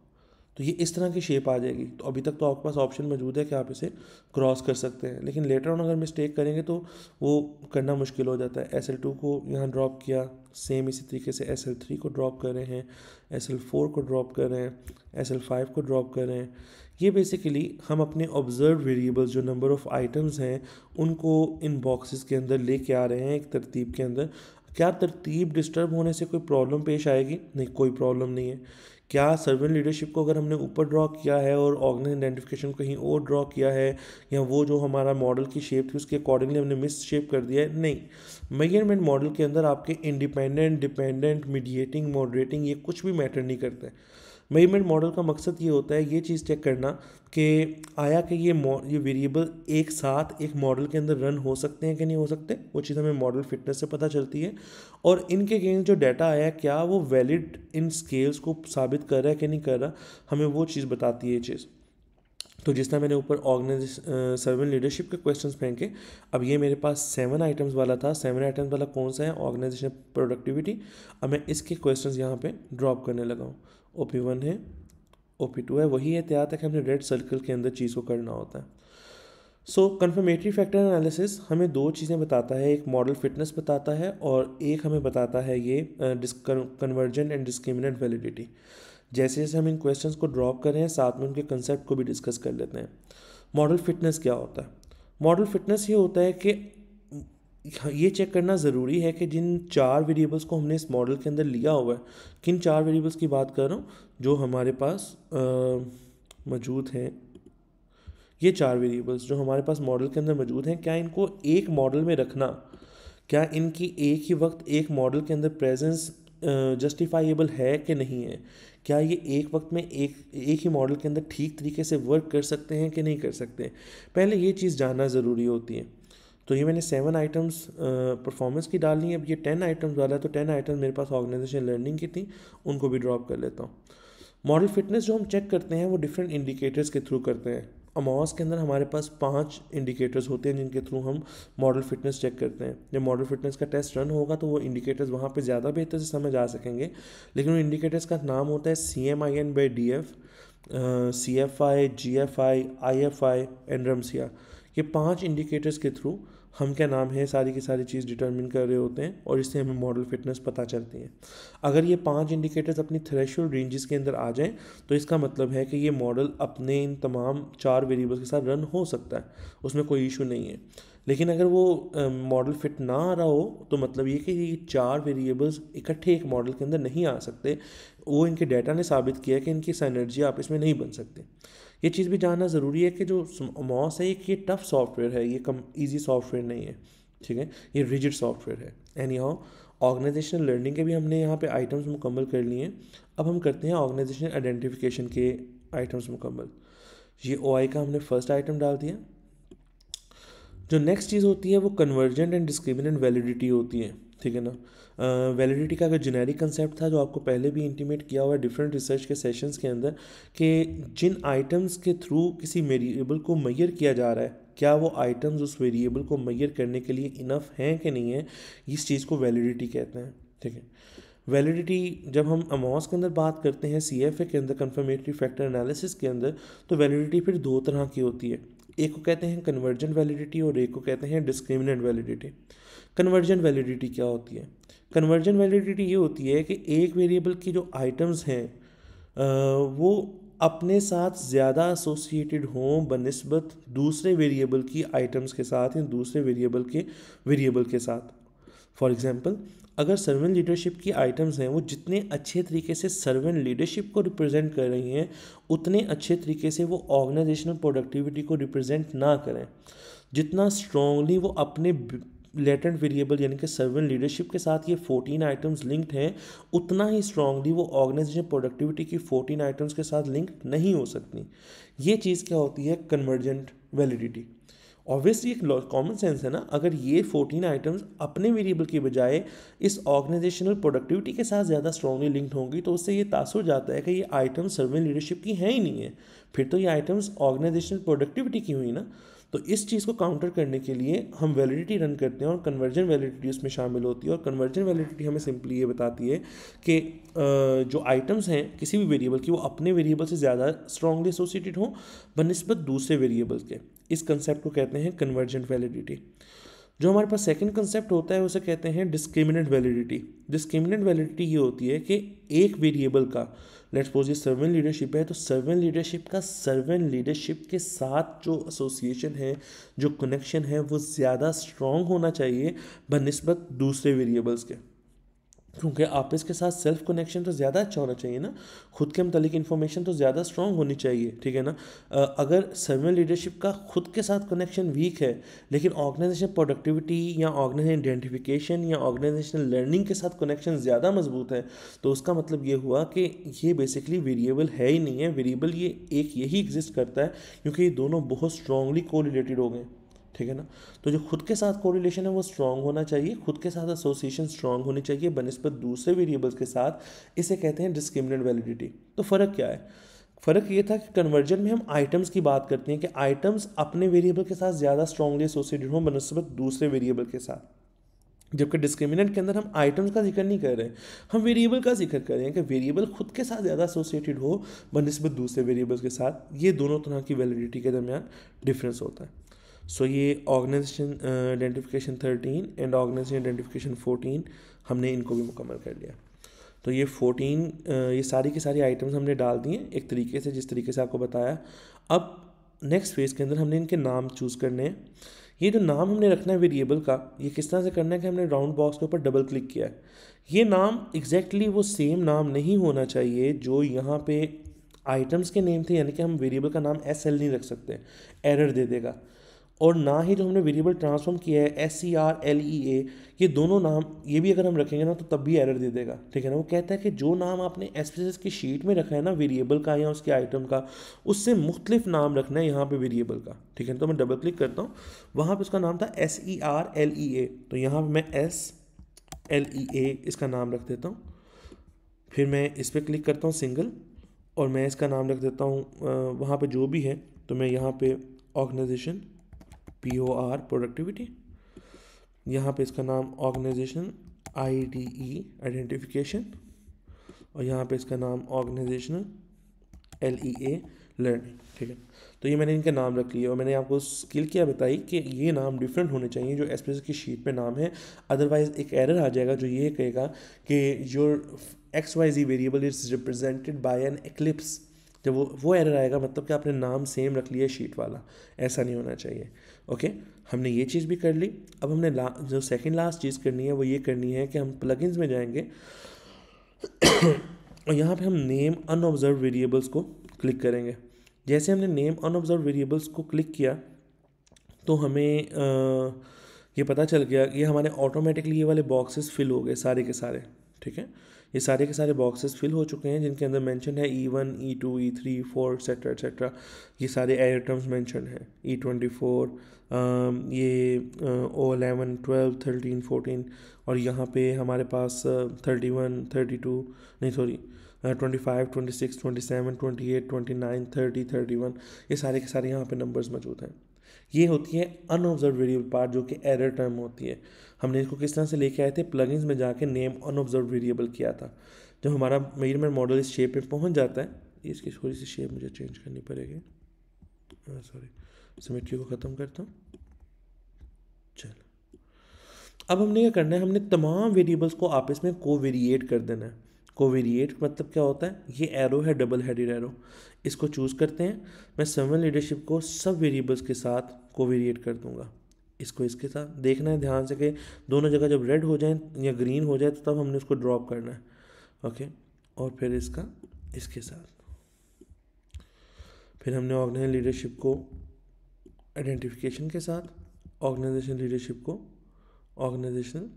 S1: तो ये इस तरह की शेप आ जाएगी तो अभी तक तो आपके पास ऑप्शन मौजूद है कि आप इसे क्रॉस कर सकते हैं लेकिन लेटर ऑन अगर मिस्टेक करेंगे तो वो करना मुश्किल हो जाता है एस एल टू को यहाँ ड्रॉप किया सेम इसी तरीके से एस एल थ्री को ड्रॉप कर रहे हैं एस एल फोर को ड्रॉप कर रहे हैं एस एल फाइव को ड्रॉप कर रहे हैं ये बेसिकली हम अपने ऑब्जर्व वेरिएबल्स जो नंबर ऑफ़ आइटम्स हैं उनको इन बॉक्सेस के अंदर लेके आ रहे हैं एक तरतीब के अंदर क्या तरतीब डिस्टर्ब होने से कोई प्रॉब्लम पेश आएगी नहीं कोई प्रॉब्लम नहीं है क्या सर्वेंट लीडरशिप को अगर हमने ऊपर ड्रॉ किया है और ऑर्गेनाइज आइडेंटिफिकेशन को कहीं और ड्रॉ किया है या वो जो हमारा मॉडल की शेप थी उसके अकॉर्डिंगली हमने मिस शेप कर दिया है नहीं मेजरमेंट मॉडल के अंदर आपके इंडिपेंडेंट डिपेंडेंट मीडिएटिंग मॉडरेटिंग ये कुछ भी मैटर नहीं करते मेजरमेंट मॉडल का मकसद ये होता है ये चीज़ चेक करना कि आया कि ये ये वेरिएबल एक साथ एक मॉडल के अंदर रन हो सकते हैं कि नहीं हो सकते वो चीज़ हमें मॉडल फिटनेस से पता चलती है और इनके अगेंस्ट जो डाटा आया क्या वो वैलिड इन स्केल्स को साबित कर रहा है कि नहीं कर रहा हमें वो चीज़ बताती है ये चीज़ तो जिस तरह मैंने ऊपर ऑर्गेनाइजेशन सर्वन लीडरशिप के क्वेश्चन फेंके अब ये मेरे पास सेवन आइटम्स वाला था सेवन आइटम्स वाला कौन सा है ऑर्गेनाइजेशन प्रोडक्टिविटी अब मैं इसके क्वेश्चन यहाँ पे ड्रॉप करने लगा हूँ ओ पी वन है ओ पी टू है वही एहतियात है कि हमने रेड सर्कल के अंदर चीज़ को करना होता है सो कन्फर्मेटरी फैक्टर एनालिसिस हमें दो चीज़ें बताता है एक मॉडल फिटनेस बताता है और एक हमें बताता है ये कन्वर्जन एंड डिस्क्रिमिनेंट वैलिडिटी जैसे जैसे हम इन क्वेश्चन को ड्रॉप कर रहे हैं साथ में उनके कंसेप्ट को भी डिस्कस कर लेते हैं मॉडल फिटनेस क्या होता है मॉडल फिटनेस ये होता है कि हाँ, ये चेक करना ज़रूरी है कि जिन चार वेरिएबल्स को हमने इस मॉडल के अंदर लिया हुआ है किन चार वेरिएबल्स की बात कर रहा हूँ जो हमारे पास मौजूद हैं ये चार वेरिएबल्स जो हमारे पास मॉडल के अंदर मौजूद हैं क्या इनको एक मॉडल में रखना क्या इनकी एक ही वक्त एक मॉडल के अंदर प्रेजेंस जस्टिफाइबल है कि नहीं है क्या ये एक वक्त में एक एक ही मॉडल के अंदर ठीक तरीके से वर्क कर सकते हैं कि नहीं कर सकते पहले ये चीज़ जानना ज़रूरी होती है तो ये मैंने सेवन आइटम्स परफॉर्मेंस की डालनी है अब ये टेन आइटम्स वाला है तो टेन आइटम्स मेरे पास ऑर्गेनाइजेशन लर्निंग की थी उनको भी ड्रॉप कर लेता हूँ मॉडल फिटनेस जो हम चेक करते हैं वो डिफरेंट इंडिकेटर्स के थ्रू करते हैं अमावस के अंदर हमारे पास पांच इंडिकेटर्स होते हैं जिनके थ्रू हम मॉडल फिटनेस चेक करते हैं जब मॉडल फिटनेस का टेस्ट रन होगा तो वो इंडिकेटर्स वहाँ पे ज़्यादा बेहतर से समझ आ सकेंगे लेकिन उन इंडिकेटर्स का नाम होता है C M I N by D F C F I G F I I F I and RMSEA ये पाँच इंडिकेटर्स के थ्रू हम क्या नाम है सारी की सारी चीज़ डिटर्मिन कर रहे होते हैं और इससे हमें मॉडल फिटनेस पता चलती है अगर ये पांच इंडिकेटर्स अपनी थ्रेशोल्ड रेंजेस के अंदर आ जाएं तो इसका मतलब है कि ये मॉडल अपने इन तमाम चार वेरिएबल्स के साथ रन हो सकता है उसमें कोई इशू नहीं है लेकिन अगर वो मॉडल फिट ना आ रहा हो तो मतलब ये कि ये चार वेरिएबल्स इकट्ठे एक मॉडल के अंदर नहीं आ सकते वो इनके डाटा ने साबित किया कि इनकी सैनर्जी आप इसमें नहीं बन सकते ये चीज़ भी जानना ज़रूरी है कि जो मॉस है एक ये टफ सॉफ्टवेयर है ये कम ईजी सॉफ्टवेयर नहीं है ठीक है ये रिजिड सॉफ्टवेयर है एनी हाउ ऑर्गेनाइजेशनल लर्निंग के भी हमने यहाँ पे आइटम्स मुकम्मल कर लिए हैं अब हम करते हैं ऑर्गेनाइजेशन आइडेंटिफिकेशन के आइटम्स मुकम्मल ये ओ का हमने फर्स्ट आइटम डाल दिया जो नेक्स्ट चीज़ होती है वो कन्वर्जेंट एंड डिस्क्रिमिनेंट वैलिडिटी होती है ठीक है ना वैलिडिटी का अगर जेनेरिक कंसेप्ट था जो आपको पहले भी इंटीमेट किया हुआ है डिफरेंट रिसर्च के सेशंस के अंदर कि जिन आइटम्स के थ्रू किसी वेरिएबल को मैयर किया जा रहा है क्या वो आइटम्स उस वेरिएबल को मैयर करने के लिए इनफ हैं कि नहीं है इस चीज़ को वैलिडिटी कहते हैं ठीक है वैलिडिटी जब हम अमाउंस के अंदर बात करते हैं सी एफ ए के अंदर कन्फर्मेटरी फैक्टर एनालिसिस के अंदर तो वैलिडिटी फिर दो तरह की होती है एक को कहते हैं कन्वर्जेंट वैलिडिटी और एक को कहते हैं डिस्क्रिमिनेंट वैलिडिटी कन्वर्जेंट वैलिडिटी क्या होती है कन्वर्जन वैलिडिटी ये होती है कि एक वेरिएबल की जो आइटम्स हैं वो अपने साथ ज़्यादा एसोसिएटेड हों बनस्बत दूसरे वेरिएबल की आइटम्स के साथ या दूसरे वेरिएबल के वेरिएबल के साथ फॉर एग्ज़ाम्पल अगर सर्वेंट लीडरशिप की आइटम्स हैं वो जितने अच्छे तरीके से सर्वेंट लीडरशिप को रिप्रेजेंट कर रही हैं उतने अच्छे तरीके से वो ऑर्गेनाइजेशनल प्रोडक्टिविटी को रिप्रेजेंट ना करें जितना स्ट्रॉन्गली वो अपने लेटेंट वेरिएबल यानी कि सर्वेंट लीडरशिप के साथ ये फोर्टीन आइटम्स लिंक्ड हैं उतना ही स्ट्रांगली वो ऑर्गेनाइजेशन प्रोडक्टिविटी की फोर्टीन आइटम्स के साथ लिंक नहीं हो सकती ये चीज़ क्या होती है कन्वर्जेंट वैलिडिटी ऑब्वियसली एक कॉमन सेंस है ना अगर ये फोर्टीन आइटम्स अपने वेरिएबल के बजाय इस ऑर्गेनाइजेशनल प्रोडक्टिविटी के साथ ज़्यादा स्ट्रांगली लिंक्ड होंगी तो उससे ये तासुर जाता है कि ये आइटम्स सर्वेंट लीडरशिप की हैं ही नहीं है फिर तो ये आइटम्स ऑर्गेनाइजेशनल प्रोडक्टिविटी की हुई ना तो इस चीज़ को काउंटर करने के लिए हम वैलिडिटी रन करते हैं और कन्वर्जन वैलिडिटी उसमें शामिल होती है और कन्वर्जन वैलिडिटी हमें सिंपली ये बताती है कि जो आइटम्स हैं किसी भी वेरिएबल की वो अपने वेरिएबल से ज़्यादा स्ट्रांगली एसोसिएटेड हों बनस्बत दूसरे वेरिएबल के इस कंसेप्ट को कहते हैं कन्वर्जेंट वैलिडिटी जो हमारे पास सेकंड कंसेप्ट होता है उसे कहते हैं डिस्क्रिमिनेंट वैलिडिटी डिस्क्रिमिनेंट वैलिडिटी ये होती है कि एक वेरिएबल का लेट्स सपोज ये सर्वन लीडरशिप है तो सर्वन लीडरशिप का सर्वन लीडरशिप के साथ जो एसोसिएशन है जो कनेक्शन है वो ज़्यादा स्ट्रॉन्ग होना चाहिए बनस्बत दूसरे वेरिएबल्स के क्योंकि आपस के साथ सेल्फ कनेक्शन तो ज़्यादा अच्छा होना चाहिए ना खुद के मतलब इन्फॉर्मेशन तो ज़्यादा स्ट्रॉन्ग होनी चाहिए ठीक है ना अगर सेमिनल लीडरशिप का खुद के साथ कनेक्शन वीक है लेकिन ऑर्गेनाइजेशन प्रोडक्टिविटी या ऑर्गेनाइजेशन आइडेंटिफिकेशन या ऑर्गेनाइजेशन लर्निंग के साथ कनेक्शन ज़्यादा मजबूत है तो उसका मतलब ये हुआ कि ये बेसिकली वेरिएबल है ही नहीं है वेरिएबल ये एक यही एग्जिस्ट करता है क्योंकि ये दोनों बहुत स्ट्रांगली कोरिलेटेड हो गए ठीक है ना तो जो खुद के साथ कोरिलेशन है वो स्ट्रांग होना चाहिए खुद के साथ एसोसिएशन स्ट्रांग होनी चाहिए बनस्पत दूसरे वेरिएबल्स के साथ इसे कहते हैं डिस्क्रिमिनेंट वैलिडिटी तो फ़र्क क्या है फ़र्क ये था कि कन्वर्जन में हम आइटम्स की बात करते हैं कि आइटम्स अपने वेरिएबल के साथ ज़्यादा स्ट्रांगली एसोसिएटेड हों बनस्बत दूसरे वेरिएबल के साथ जबकि डिस्क्रिमिनेंट के अंदर हम आइटम्स का जिक्र नहीं कर रहे हैं हम वेरिएबल का जिक्र कर रहे हैं कि वेरिएबल खुद के साथ ज़्यादा एसोसिएटेड हो बनस्बत दूसरे वेरिएबल्स के साथ ये दोनों तरह की वैलिडिटी के दरमियान डिफरेंस होता है सो ये organisation identification thirteen and organisation identification fourteen हमने इनको भी मुकम्मल कर लिया तो ये फोर्टीन uh, ये सारी की सारी आइटम्स हमने डाल दिए एक तरीके से जिस तरीके से आपको बताया अब नेक्स्ट फेज़ के अंदर हमने इनके नाम चूज़ करने हैं ये जो नाम हमने रखना है वेरिएबल का ये किस तरह से करना है कि हमने राउंड बॉक्स के ऊपर डबल क्लिक किया है ये नाम एग्जैक्टली exactly वो सेम नाम नहीं होना चाहिए जो यहाँ पे आइटम्स के नेम थे यानी कि हम वेरिएबल का नाम एस एल नहीं रख सकते एरर दे देगा और ना ही जो हमने वेरिएबल ट्रांसफॉर्म किया है S C R L E A ये दोनों नाम ये भी अगर हम रखेंगे ना तो तब भी एरर दे देगा ठीक है ना वो कहता है कि जो नाम आपने एस पी की शीट में रखा है ना वेरिएबल का या उसके आइटम का उससे मुख्तलिफ नाम रखना है यहाँ पे वेरिएबल का ठीक है तो मैं डबल क्लिक करता हूँ वहाँ पे उसका नाम था S E R L E A तो यहाँ पर मैं एस एल ई ए इसका नाम रख देता हूँ फिर मैं इस पर क्लिक करता हूँ सिंगल और मैं इसका नाम रख देता हूँ वहाँ पर जो भी है तो मैं यहाँ पर organisation P O R productivity यहाँ पे इसका नाम organisation I D E identification और यहाँ पे इसका नाम organisation L E A learning ठीक है तो ये मैंने इनके नाम रख लिए और मैंने आपको स्किल क्या बताई कि ये नाम डिफरेंट होने चाहिए जो एस की शीट पे नाम है अदरवाइज एक एरर आ जाएगा जो ये कहेगा कि your X Y G variable is represented by an eclipse जब वो वो एरर आएगा मतलब कि आपने नाम सेम रख लिया शीट वाला ऐसा नहीं होना चाहिए ओके हमने ये चीज़ भी कर ली अब हमने ला जो सेकेंड लास्ट चीज़ करनी है वो ये करनी है कि हम प्लग में जाएंगे और यहाँ पे हम नेम अनऑब्जर्व वेरिएबल्स को क्लिक करेंगे जैसे हमने नेम अनऑब्जर्व वेरिएबल्स को क्लिक किया तो हमें आ, ये पता चल गया ये हमारे ऑटोमेटिकली ये वाले बॉक्सेस फिल हो गए सारे के सारे ठीक है ये सारे के सारे बॉक्सेस फिल हो चुके हैं जिनके अंदर मेंशन है E one E two E three four etcetera etcetera ये सारे आइटम्स मेंशन हैं ई ट्वेंटी फोर ये O eleven twelve thirteen fourteen और यहाँ पे हमारे पास थर्टी वन थर्टी टू नहीं sorry twenty five twenty six twenty seven twenty eight twenty nine thirty thirty one ये सारे के सारे यहाँ पे नंबर्स मौजूद हैं ये होती है अनऑब्जर्व वेरिएबल पार्ट जो कि एरर टर्म होती है हमने इसको किस तरह से लेके आए थे प्लगइन्स में जाके नेम अनऑब्जर्व वेरिएबल किया था जब हमारा मेजरमेंट मॉडल इस शेप में पहुंच जाता है इसकी थोड़ी सी शेप मुझे चेंज करनी पड़ेगी सॉरी ah, सिमेट्री को ख़त्म करता हूँ चलो अब हमने क्या करना है हमने तमाम वेरिएबल्स को आपस में कोवेरिएट कर देना है कोवेरिएट मतलब क्या होता है ये एरो है डबल हेडेड एरो इसको चूज़ करते हैं मैं सेवन लीडरशिप को सब वेरिएबल्स के साथ कोवेरिएट कर दूँगा इसको इसके साथ देखना है ध्यान से कि दोनों जगह जब रेड हो जाए या ग्रीन हो जाए तो तब हमने उसको ड्रॉप करना है ओके और फिर इसका इसके साथ फिर हमने ऑर्गेनाइज लीडरशिप को आइडेंटिफिकेशन के साथ ऑर्गेनाइजेशन लीडरशिप को ऑर्गेनाइजेशन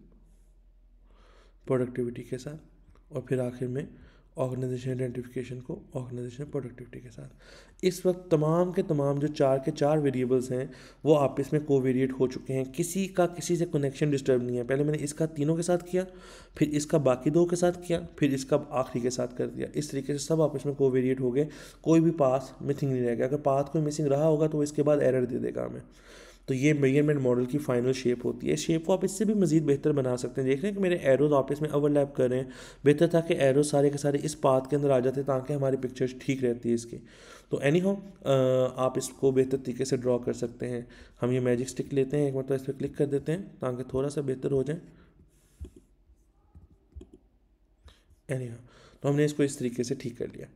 S1: प्रोडक्टिविटी के साथ और फिर आखिर में ऑर्गेनाइजेशन आइडेंटिफिकेशन को ऑर्गेनाइजेशन प्रोडक्टिविटी के साथ इस वक्त तमाम के तमाम जो चार के चार वेरिएबल्स हैं वो आपस में कोवेरिएट हो चुके हैं किसी का किसी से कनेक्शन डिस्टर्ब नहीं है पहले मैंने इसका तीनों के साथ किया फिर इसका बाकी दो के साथ किया फिर इसका आखिरी के साथ कर दिया इस तरीके से सब आपस में कोवेरिएट हो गए कोई भी पाथ मिसिंग नहीं रहेगा अगर पाथ कोई मिसिंग रहा होगा तो इसके बाद एरर दे देगा हमें तो ये मेजरमेंट मॉडल की फाइनल शेप होती है शेप को आप इससे भी मज़ीद बेहतर बना सकते हैं देख रहे हैं कि मेरे एरोज आपस में ओवरलैप कर रहे हैं बेहतर था कि एरोज सारे के सारे इस पाथ के अंदर आ जाते ताकि हमारी पिक्चर्स ठीक रहती है इसके तो एनी हो आप इसको बेहतर तरीके से ड्रॉ कर सकते हैं हम ये मैजिक स्टिक लेते हैं एक मतलब इस पर क्लिक कर देते हैं ताकि थोड़ा सा बेहतर हो जाए एनी तो हमने इसको इस तरीके से ठीक कर लिया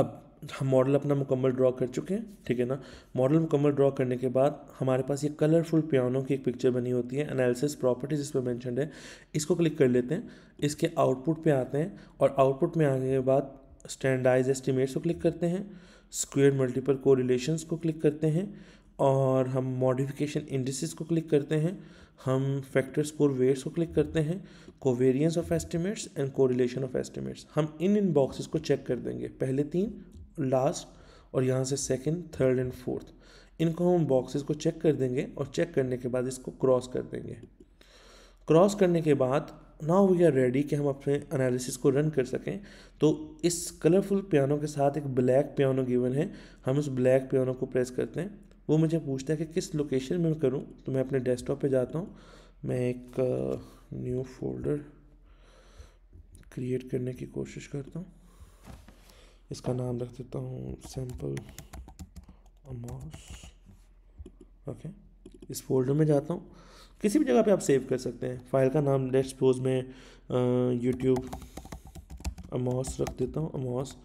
S1: अब हम मॉडल अपना मुकम्मल ड्रा कर चुके हैं ठीक है ना मॉडल मुकम्मल ड्रा करने के बाद हमारे पास ये कलरफुल पियानो की एक पिक्चर बनी होती है एनालिसिस प्रॉपर्टीज इस पर मैंशन है इसको क्लिक कर लेते हैं इसके आउटपुट पे आते हैं और आउटपुट में आने के बाद स्टैंडाइज एस्टिमेट्स को क्लिक करते हैं स्क्वेयर मल्टीपल को को क्लिक करते हैं और हम मॉडिफिकेशन इंडिसिस को क्लिक करते हैं हम फैक्टर स्कोर वेट्स को क्लिक करते हैं covariance of estimates and correlation of estimates हम इन इन बॉक्सेस को चेक कर देंगे पहले तीन लास्ट और यहाँ से सेकेंड थर्ड एंड फोर्थ इनको हम बॉक्सेस को चेक कर देंगे और चेक करने के बाद इसको क्रॉस कर देंगे क्रॉस करने के बाद नाउ वी आर रेडी कि हम अपने एनालिसिस को रन कर सकें तो इस कलरफुल पियानो के साथ एक ब्लैक पियानो गिवन है हम उस ब्लैक पियानो को प्रेस करते हैं वो मुझे पूछता है कि किस लोकेशन में करूं तो मैं अपने डेस्कटॉप पे जाता हूँ मैं एक न्यू फोल्डर क्रिएट करने की कोशिश करता हूँ इसका नाम रख देता हूँ सैम्पल अमोस ओके इस फोल्डर में जाता हूँ किसी भी जगह पे आप सेव कर सकते हैं फाइल का नाम लेट्स सपोज में यूट्यूब अमोस रख देता हूँ Amos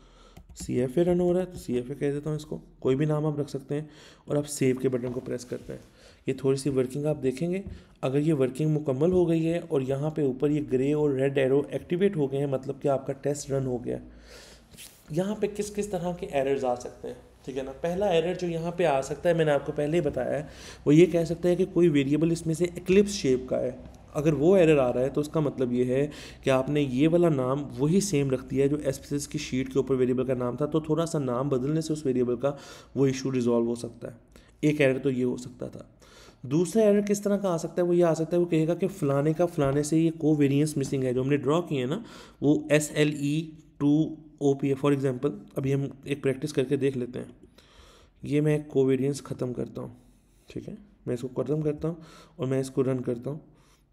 S1: C F A run हो रहा है तो सी एफ ए कह देता हूँ इसको कोई भी नाम आप रख सकते हैं और आप सेव के बटन को प्रेस करते हैं ये थोड़ी सी वर्किंग आप देखेंगे अगर ये वर्किंग मुकम्मल हो गई है और यहाँ पे ऊपर ये ग्रे और रेड एरो एक्टिवेट हो गए हैं मतलब कि आपका टेस्ट रन हो गया है यहाँ पे किस किस तरह के एरर्स आ सकते हैं ठीक है ना पहला एरर जो यहाँ पे आ सकता है मैंने आपको पहले ही बताया है वो ये कह सकता है कि कोई वेरिएबल इसमें से एक्लिप्स शेप का है अगर वो एरर आ रहा है तो उसका मतलब ये है कि आपने ये वाला नाम वही सेम रख दिया है जो एस की शीट के ऊपर वेरिएबल का नाम था तो थोड़ा सा नाम बदलने से उस वेरिएबल का वो इशू रिजॉल्व हो सकता है एक एरर तो ये हो सकता था दूसरा एरर किस तरह का आ सकता है वो ये आ सकता है वो कहेगा कि फ़लाने का फ़लाने से ये को मिसिंग है जो हमने ड्रॉ किए ना वो S L E to O P है फॉर एग्जाम्पल अभी हम एक प्रैक्टिस करके देख लेते हैं ये मैं कोवेरियंस ख़त्म करता हूँ ठीक है मैं इसको ख़त्म करता हूँ और मैं इसको रन करता हूँ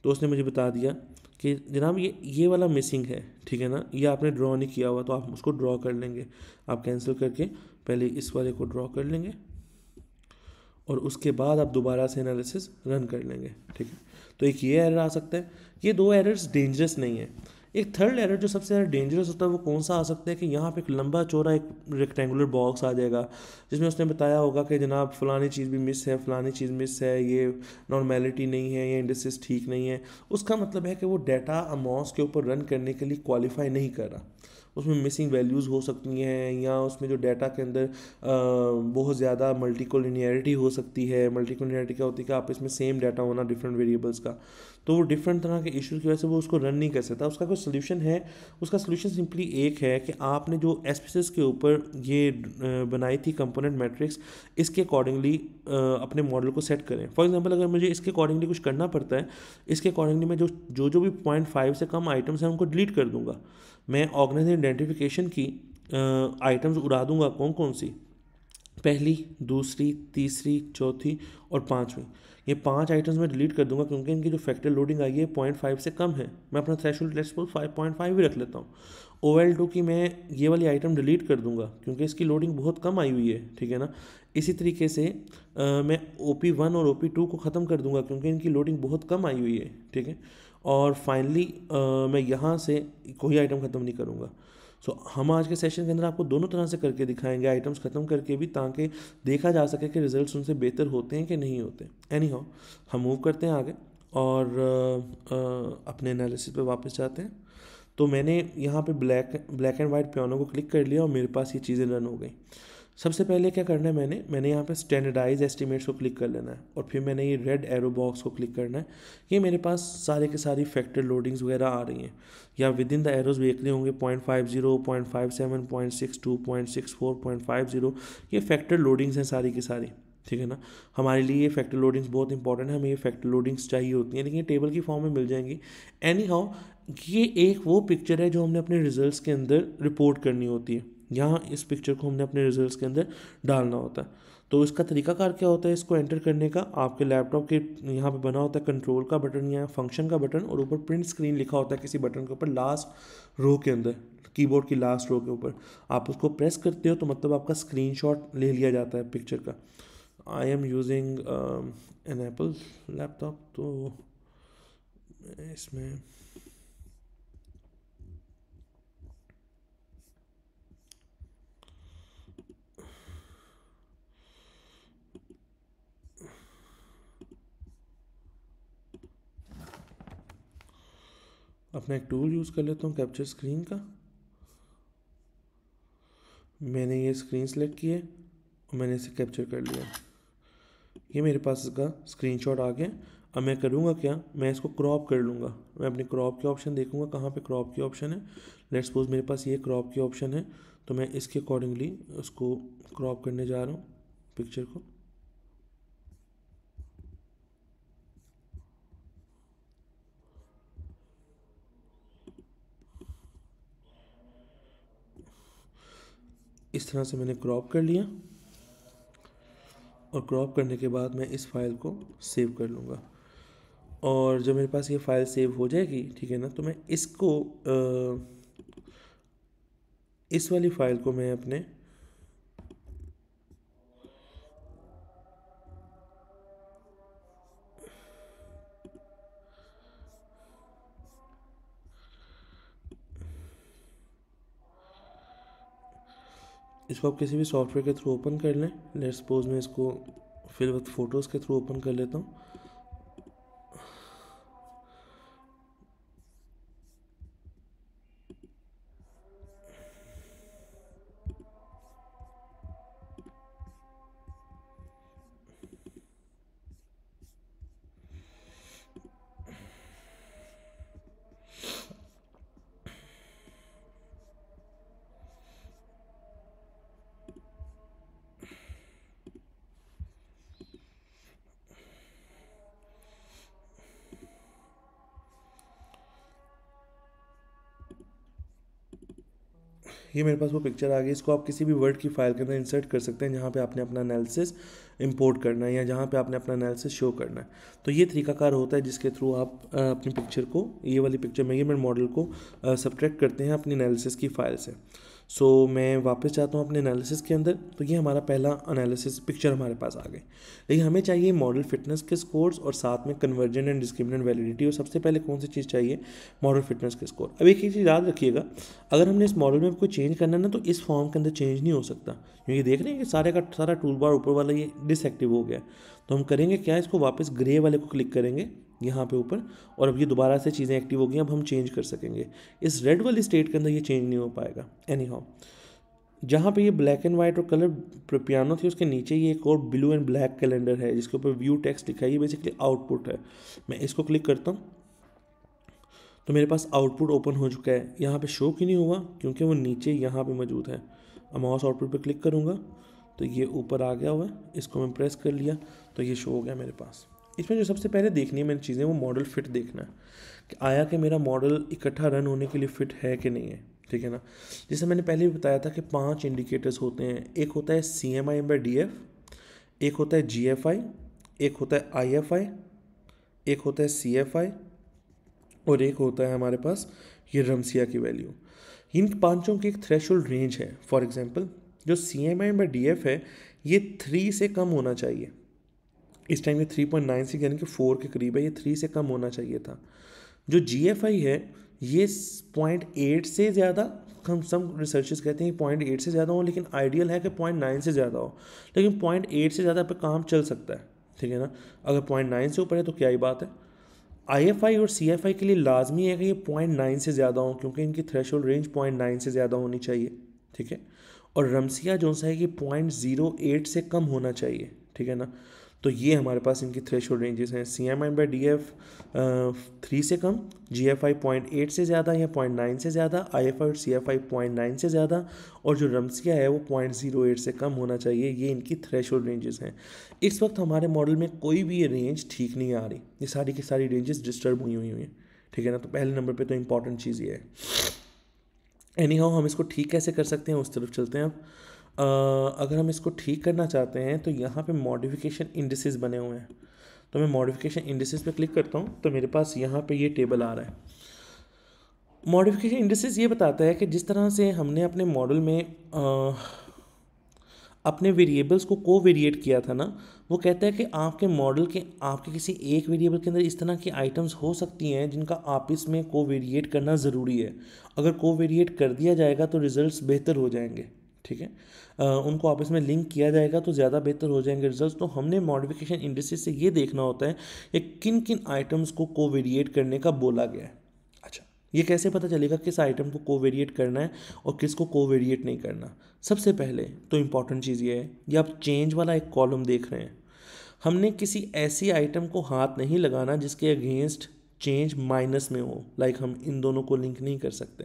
S1: तो उसने मुझे बता दिया कि जनाब ये ये वाला मिसिंग है ठीक है ना ये आपने ड्रॉ नहीं किया हुआ तो आप उसको ड्रॉ कर लेंगे आप कैंसिल करके पहले इस वाले को ड्रॉ कर लेंगे और उसके बाद आप दोबारा से एनालिसिस रन कर लेंगे ठीक है तो एक ये एरर आ सकता है ये दो एरर्स डेंजरस नहीं है एक थर्ड एरर जो सबसे ज़्यादा डेंजरस होता है वो कौन सा आ सकता है कि यहाँ पे एक लंबा चौरा एक रेक्टेंगुलर बॉक्स आ जाएगा जिसमें उसने बताया होगा कि जनाब फलानी चीज़ भी मिस है फलानी चीज़ मिस है ये नॉर्मेलिटी नहीं है ये इंडस्ट्रीज ठीक नहीं है उसका मतलब है कि वो डाटा अमाउंट्स के ऊपर रन करने के लिए क्वालिफाई नहीं कर रहा उसमें मिसिंग वैल्यूज़ हो सकती हैं या उसमें जो डाटा के अंदर बहुत ज़्यादा मल्टीकोलिनियरिटी हो सकती है मल्टीकोलिनियरिटी क्या होती है कि आप इसमें सेम डाटा होना डिफरेंट वेरिएबल्स का तो वो डिफरेंट तरह के इशू की वजह से वो उसको रन नहीं कर सकता उसका कोई सोल्यूशन है उसका सोल्यूशन सिंपली एक है कि आपने जो एसपीसीस के ऊपर ये बनाई थी कंपोनेंट मैट्रिक्स इसके अकॉर्डिंगली अपने मॉडल को सेट करें फॉर एग्जाम्पल अगर मुझे इसके अकॉर्डिंगली कुछ करना पड़ता है इसके अकॉर्डिंगली मैं जो जो जो भी पॉइंट फाइव से कम आइटम्स हैं उनको डिलीट कर दूंगा मैं ऑर्गेनाइज आइडेंटिफिकेशन की आइटम्स उड़ा दूंगा कौन कौन सी पहली दूसरी तीसरी चौथी और पाँचवीं ये पांच आइटम्स मैं डिलीट कर दूंगा क्योंकि इनकी जो फैक्टर लोडिंग आई है पॉइंट फाइव से कम है मैं अपना threshold let's five point five ही रख लेता हूँ ओ एल टू की मैं ये वाली आइटम डिलीट कर दूंगा क्योंकि इसकी लोडिंग बहुत कम आई हुई है ठीक है ना इसी तरीके से आ, मैं ओ पी वन और ओ पी टू को ख़त्म कर दूंगा क्योंकि इनकी लोडिंग बहुत कम आई हुई है ठीक है और फाइनली मैं यहाँ से कोई आइटम ख़त्म नहीं करूँगा सो so, हम आज के सेशन के अंदर आपको दोनों तरह से करके दिखाएंगे आइटम्स ख़त्म करके भी ताकि देखा जा सके कि रिजल्ट्स उनसे बेहतर होते हैं कि नहीं होते एनी हाउ हम मूव करते हैं आगे और आ, आ, अपने एनालिसिस पे वापस जाते हैं तो मैंने यहाँ पे ब्लैक ब्लैक एंड वाइट प्योनों को क्लिक कर लिया और मेरे पास ये चीज़ें रन हो गई सबसे पहले क्या करना है मैंने मैंने यहाँ पे स्टैंडर्डाइज एस्टिमेट्स को क्लिक कर लेना है और फिर मैंने ये रेड एरो बॉक्स को क्लिक करना है ये मेरे पास सारे के सारी फैक्टर लोडिंग्स वगैरह आ रही हैं या विद इन द एरोज देख रहे होंगे point five zero point five seven point six two point six four point five zero ये फैक्टर लोडिंग्स हैं सारी की सारी ठीक है ना हमारे लिए ये फैक्टर लोडिंग्स बहुत इंपॉर्टेंट है हमें ये फैक्टर लोडिंग्स चाहिए होती हैं लेकिन ये टेबल की फॉर्म में मिल जाएंगी एनी हाउ ये एक वो पिक्चर है जो हमने अपने रिजल्ट्स के अंदर रिपोर्ट करनी होती है यहाँ इस पिक्चर को हमने अपने रिजल्ट के अंदर डालना होता है तो इसका तरीकाकार क्या होता है इसको एंटर करने का आपके लैपटॉप के यहाँ पे बना होता है कंट्रोल का बटन या फंक्शन का बटन और ऊपर प्रिंट स्क्रीन लिखा होता है किसी बटन के ऊपर लास्ट रो के अंदर कीबोर्ड की लास्ट रो के ऊपर आप उसको प्रेस करते हो तो मतलब आपका स्क्रीनशॉट ले लिया जाता है पिक्चर का I am using an Apple laptop तो इसमें अब मैं एक टूल यूज़ कर लेता हूँ कैप्चर स्क्रीन का मैंने ये स्क्रीन सेलेक्ट किए और मैंने इसे कैप्चर कर लिया ये मेरे पास इसका स्क्रीनशॉट आ गया अब मैं करूँगा क्या मैं इसको क्रॉप कर लूँगा मैं अपने क्रॉप के ऑप्शन देखूँगा कहाँ पे क्रॉप की ऑप्शन है लेट्स सपोज मेरे पास ये क्रॉप की ऑप्शन है तो मैं इसके अकॉर्डिंगली उसको क्रॉप करने जा रहा हूँ पिक्चर को इस तरह से मैंने क्रॉप कर लिया और क्रॉप करने के बाद मैं इस फाइल को सेव कर लूँगा और जब मेरे पास ये फ़ाइल सेव हो जाएगी ठीक है ना तो मैं इसको आ, इस वाली फ़ाइल को मैं अपने इसको आप किसी भी सॉफ्टवेयर के थ्रू ओपन कर लें लेट्स सपोज मैं इसको फिल विथ फ़ोटोज़ के थ्रू ओपन कर लेता हूँ ये मेरे पास वो पिक्चर आ गई इसको आप किसी भी वर्ड की फाइल के अंदर इंसर्ट कर सकते हैं जहाँ पे आपने अपना एनालिसिस इंपोर्ट करना है या जहाँ पे आपने अपना एनालिसिस शो करना है तो ये तरीकाकार होता है जिसके थ्रू आप अपनी पिक्चर को ये वाली पिक्चर में ये मेरे मॉडल को सब्ट्रैक्ट करते हैं अपनी एनालिसिस की फाइल से सो so, मैं वापस जाता हूँ अपने एनालिसिस के अंदर तो ये हमारा पहला एनालिसिस पिक्चर हमारे पास आ गए लेकिन हमें चाहिए मॉडल फिटनेस के स्कोर्स और साथ में कन्वर्जन एंड डिस्क्रिमिनेंट वैलिडिटी और सबसे पहले कौन सी चीज़ चाहिए मॉडल फिटनेस के स्कोर अब एक चीज़ याद रखिएगा अगर हमने इस मॉडल में कोई चेंज करना ना तो इस फॉर्म के अंदर चेंज नहीं हो सकता क्योंकि देख रहे हैं कि सारे का सारा टूल बार ऊपर वाला ये डिसएक्टिव हो गया तो हम करेंगे क्या इसको वापस ग्रे वाले को क्लिक करेंगे यहाँ पे ऊपर और अब ये दोबारा से चीज़ें एक्टिव हो गई अब हम चेंज कर सकेंगे इस रेड वाली स्टेट के अंदर ये चेंज नहीं हो पाएगा एनी हाउ जहाँ पर ये ब्लैक एंड वाइट और कलर पियानो थी उसके नीचे ये एक और ब्लू एंड ब्लैक कैलेंडर है जिसके ऊपर व्यू टेक्स्ट लिखा है ये बेसिकली आउटपुट है मैं इसको क्लिक करता हूँ तो मेरे पास आउटपुट ओपन हो चुका है यहाँ पे शो क्यों नहीं हुआ क्योंकि वो नीचे यहाँ पे मौजूद है अब माउस आउटपुट पे क्लिक करूँगा तो ये ऊपर आ गया हुआ है इसको मैं प्रेस कर लिया तो ये शो हो गया मेरे पास इसमें जो सबसे पहले देखनी है मैंने चीज़ें वो मॉडल फिट देखना है कि आया कि मेरा मॉडल इकट्ठा रन होने के लिए फिट है कि नहीं है ठीक है ना जैसे मैंने पहले भी बताया था कि पांच इंडिकेटर्स होते हैं एक होता है C M I by D F एक होता है जी एफ आई एक होता है आई एफ आई एक होता है सी एफ आई और एक होता है हमारे पास ये रमसिया की वैल्यू इन पांचों की एक थ्रेश रेंज है फॉर एग्जाम्पल जो C M I by D F है ये थ्री से कम होना चाहिए इस टाइम ये थ्री पॉइंट नाइन सिक्स यानी कि फोर के करीब है ये थ्री से कम होना चाहिए था जो जी एफ आई है ये पॉइंट एट से ज़्यादा हम सम रिसर्चेस कहते हैं पॉइंट एट से ज़्यादा हो लेकिन आइडियल है कि पॉइंट नाइन से ज़्यादा हो लेकिन पॉइंट एट से ज़्यादा पर काम चल सकता है ठीक है ना अगर पॉइंट नाइन से ऊपर है तो क्या ही बात है आई और आई के लिए लाजमी है कि ये पॉइंट नाइन से ज़्यादा हो क्योंकि इनकी थ्रेश रेंज पॉइंट नाइन से ज़्यादा होनी चाहिए ठीक है और रमसिया जो है कि पॉइंट ज़ीरो एट से कम होना चाहिए ठीक है ना तो ये हमारे पास इनकी थ्रेश रेंजेस हैं C M and by D F three से कम G F I point eight से ज़्यादा या पॉइंट नाइन से ज़्यादा आई एफ आई और C F I point nine से ज़्यादा और जो रम्सिया है वो पॉइंट जीरो एट से कम होना चाहिए ये इनकी थ्रेश रेंजेस हैं इस वक्त हमारे मॉडल में कोई भी ये रेंज ठीक नहीं आ रही ये सारी की सारी रेंजेस डिस्टर्ब हुई हुई हैं ठीक है ना तो पहले नंबर पर तो इम्पॉर्टेंट चीज़ ये है एनी हाउ हम इसको ठीक कैसे कर सकते हैं उस तरफ चलते हैं अब अगर हम इसको ठीक करना चाहते हैं तो यहाँ पे मॉडिफिकेशन इंडिसेस बने हुए हैं तो मैं मॉडिफिकेशन इंडिसेस पे क्लिक करता हूँ तो मेरे पास यहाँ पे ये टेबल आ रहा है मॉडिफिकेशन इंडिसेस ये बताता है कि जिस तरह से हमने अपने मॉडल में आ, अपने वेरिएबल्स को को वेरिएट किया था ना वो कहता है कि आपके मॉडल के आपके किसी एक वेरिएबल के अंदर इस तरह की आइटम्स हो सकती हैं जिनका आपस में को वेरिएट करना ज़रूरी है अगर को वेरिएट कर दिया जाएगा तो रिजल्ट बेहतर हो जाएंगे ठीक है उनको आपस में लिंक किया जाएगा तो ज़्यादा बेहतर हो जाएंगे रिजल्ट तो हमने मॉडिफिकेशन इंडस्ट्री से ये देखना होता है कि किन किन आइटम्स को कोवेरिएट करने का बोला गया है अच्छा ये कैसे पता चलेगा किस आइटम को कोवेरिएट करना है और किस को कोवेरिएट नहीं करना सबसे पहले तो इम्पॉर्टेंट चीज़ ये है ये आप चेंज वाला एक कॉलम देख रहे हैं हमने किसी ऐसी आइटम को हाथ नहीं लगाना जिसके अगेंस्ट चेंज माइनस में हो लाइक like हम इन दोनों को लिंक नहीं कर सकते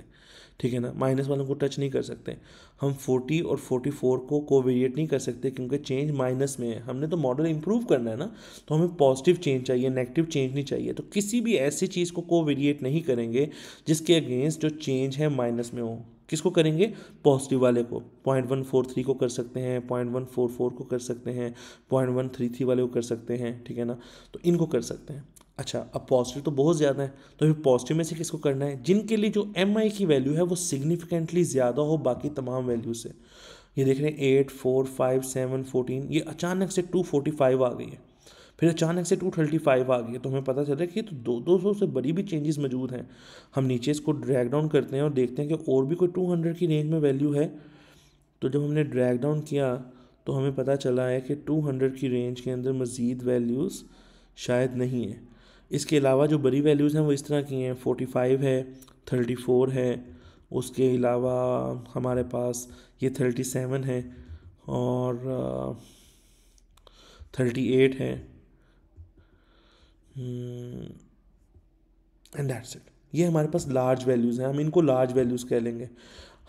S1: ठीक है ना माइनस वालों को टच नहीं कर सकते हम 40 और 44 को कोवेरिएट नहीं कर सकते क्योंकि चेंज माइनस में है हमने तो मॉडल इंप्रूव करना है ना तो हमें पॉजिटिव चेंज चाहिए नेगेटिव चेंज नहीं चाहिए तो किसी भी ऐसी चीज़ को कोवेरिएट नहीं करेंगे जिसके अगेंस्ट जो चेंज है माइनस में हो किसको करेंगे पॉजिटिव वाले को पॉइंट वन फोर थ्री को कर सकते हैं पॉइंट वन फोर फोर को कर सकते हैं पॉइंट वन थ्री थ्री वाले को कर सकते हैं ठीक है ना तो इनको कर सकते हैं अच्छा अब पॉजिटिव तो बहुत ज़्यादा है तो फिर पॉजिटिव में से किसको करना है जिनके लिए जो एम आई की वैल्यू है वो सिग्निफिकेंटली ज़्यादा हो बाकी तमाम वैल्यू से ये देख रहे हैं eight four five seven fourteen ये अचानक से टू फोर्टी फाइव आ गई है फिर अचानक से टू थर्टी फाइव आ गई है तो हमें पता चला कि तो दो दो सौ से बड़ी भी चेंजेस मौजूद हैं हम नीचे इसको ड्रैग डाउन करते हैं और देखते हैं कि और भी कोई टू हंड्रेड की रेंज में वैल्यू है तो जब हमने ड्रैग डाउन किया तो हमें पता चला है कि टू हंड्रेड की रेंज के अंदर मज़ीद वैल्यूज़ शायद नहीं है इसके अलावा जो बड़ी वैल्यूज़ हैं वो इस तरह की हैं फोर्टी फाइव है थर्टी फोर है उसके अलावा हमारे पास ये थर्टी सेवन है और थर्टी एट है एंड दैट्स इट ये हमारे पास लार्ज वैल्यूज़ हैं हम इनको लार्ज वैल्यूज़ कह लेंगे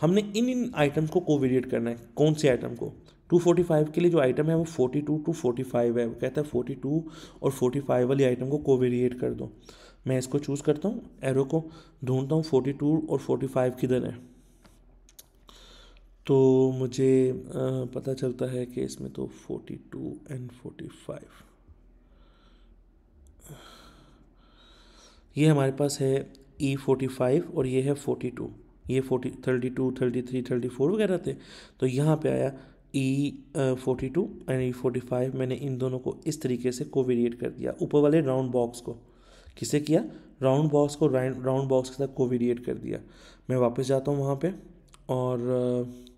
S1: हमने इन इन आइटम्स को कोविडिएट करना है कौन से आइटम को 245 के लिए जो आइटम है वो 42 टू 45 है वो कहता है 42 और 45 वाली आइटम को कोवेरिएट कर दो मैं इसको चूज़ करता हूँ एरो को ढूंढता हूँ 42 और 45 किधर है तो मुझे आ, पता चलता है कि इसमें तो 42 एंड 45 ये हमारे पास है ई e फोर्टी फाइव और ये है फोर्टी टू ये forty thirty two thirty three thirty four वगैरह थे तो यहाँ पे आया E forty two and E forty five मैंने इन दोनों को इस तरीके से कोविडिएट कर दिया ऊपर वाले राउंड बॉक्स को किसे किया राउंड बॉक्स को राउंड बॉक्स के साथ कोविडिएट कर दिया मैं वापस जाता हूँ वहाँ पे और uh,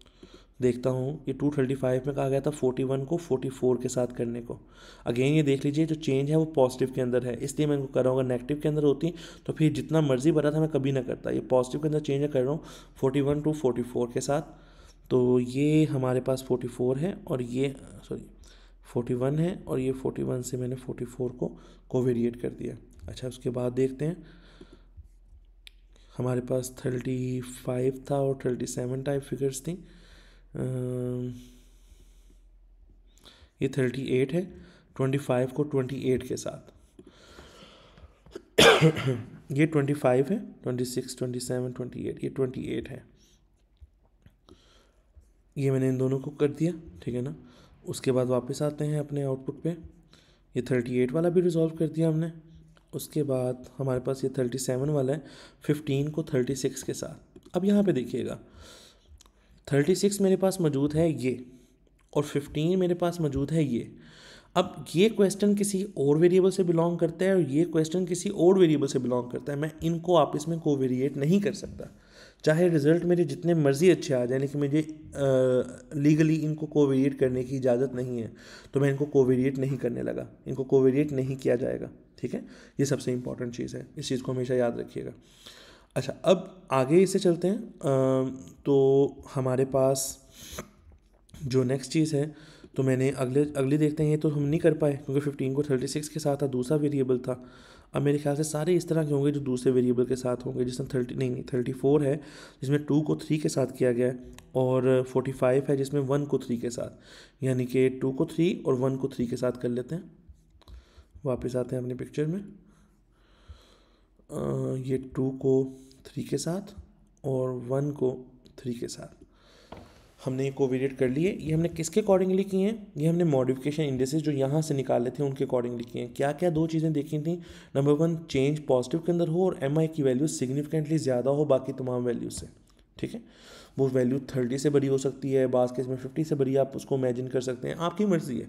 S1: देखता हूँ ये टू थर्टी फाइव में कहा गया था फोर्टी वन को फोर्टी फोर के साथ करने को अगेन ये देख लीजिए जो चेंज है वो पॉजिटिव के अंदर है इसलिए मैं इनको कर रहा हूँ अगर नेगेटिव के अंदर होती तो फिर जितना मर्जी बना था मैं कभी ना करता ये पॉजिटिव के अंदर चेंज कर रहा हूँ forty one to forty four के साथ तो ये हमारे पास फोर्टी फोर है और ये सॉरी फोर्टी वन है और ये फोर्टी वन से मैंने फोर्टी फोर को कोवेरिएट कर दिया अच्छा उसके बाद देखते हैं हमारे पास थर्टी फाइव था और थर्टी सेवन टाइप फिगर्स थी ये थर्टी एट है ट्वेंटी फाइव को ट्वेंटी एट के साथ ये ट्वेंटी फाइव है twenty six twenty seven twenty eight ये ट्वेंटी एट है ये मैंने इन दोनों को कर दिया ठीक है ना उसके बाद वापस आते हैं अपने आउटपुट पे ये थर्टी एट वाला भी रिज़ॉल्व कर दिया हमने उसके बाद हमारे पास ये थर्टी सेवन वाला है फिफ्टीन को थर्टी सिक्स के साथ अब यहाँ पे देखिएगा थर्टी सिक्स मेरे पास मौजूद है ये और फिफ्टीन मेरे पास मौजूद है ये अब ये क्वेश्चन किसी और वेरिएबल से बिलोंग करता है और ये क्वेश्चन किसी और वेरिएबल से बिलोंग करता है मैं इनको आपस में कोवेरिएट नहीं कर सकता चाहे रिज़ल्ट मेरे जितने मर्ज़ी अच्छे आ जाए लेकिन मुझे लीगली इनको कोवेरिएट करने की इजाज़त नहीं है तो मैं इनको कोवेरिएट नहीं करने लगा इनको कोवेरिएट नहीं किया जाएगा ठीक है ये सबसे इंपॉर्टेंट चीज़ है इस चीज़ को हमेशा याद रखिएगा अच्छा अब आगे इसे चलते हैं आ, तो हमारे पास जो नेक्स्ट चीज़ है तो मैंने अगले अगले देखते हैं ये तो हम नहीं कर पाए क्योंकि फिफ्टीन को थर्टी सिक्स के साथ था दूसरा वेरिएबल था अब मेरे ख्याल से सारे इस तरह के होंगे जो दूसरे वेरिएबल के साथ होंगे जिसमें थर्टी नहीं थर्टी फोर है जिसमें टू को थ्री के साथ किया गया है और फोर्टी फाइव है जिसमें वन को थ्री के साथ यानी कि टू को थ्री और वन को थ्री के साथ कर लेते हैं वापस आते हैं अपने पिक्चर में आ, ये टू को थ्री के साथ और वन को थ्री के साथ हमने ये कोविडेट कर लिए ये हमने किसके अकॉर्डिंगली किए हैं ये हमने मॉडिफिकेशन इंडेसेस जो यहाँ से निकाले थे उनके अकॉर्डिंगली किए हैं क्या क्या दो चीज़ें देखी थी नंबर वन चेंज पॉजिटिव के अंदर हो और एम की वैल्यू सिग्निफिकेंटली ज़्यादा हो बाकी तमाम वैल्यू से ठीक है वो वैल्यू थर्टी से बड़ी हो सकती है बास केस में फिफ्टी से बड़ी आप उसको इमेजिन कर सकते हैं आपकी मर्ज़ी है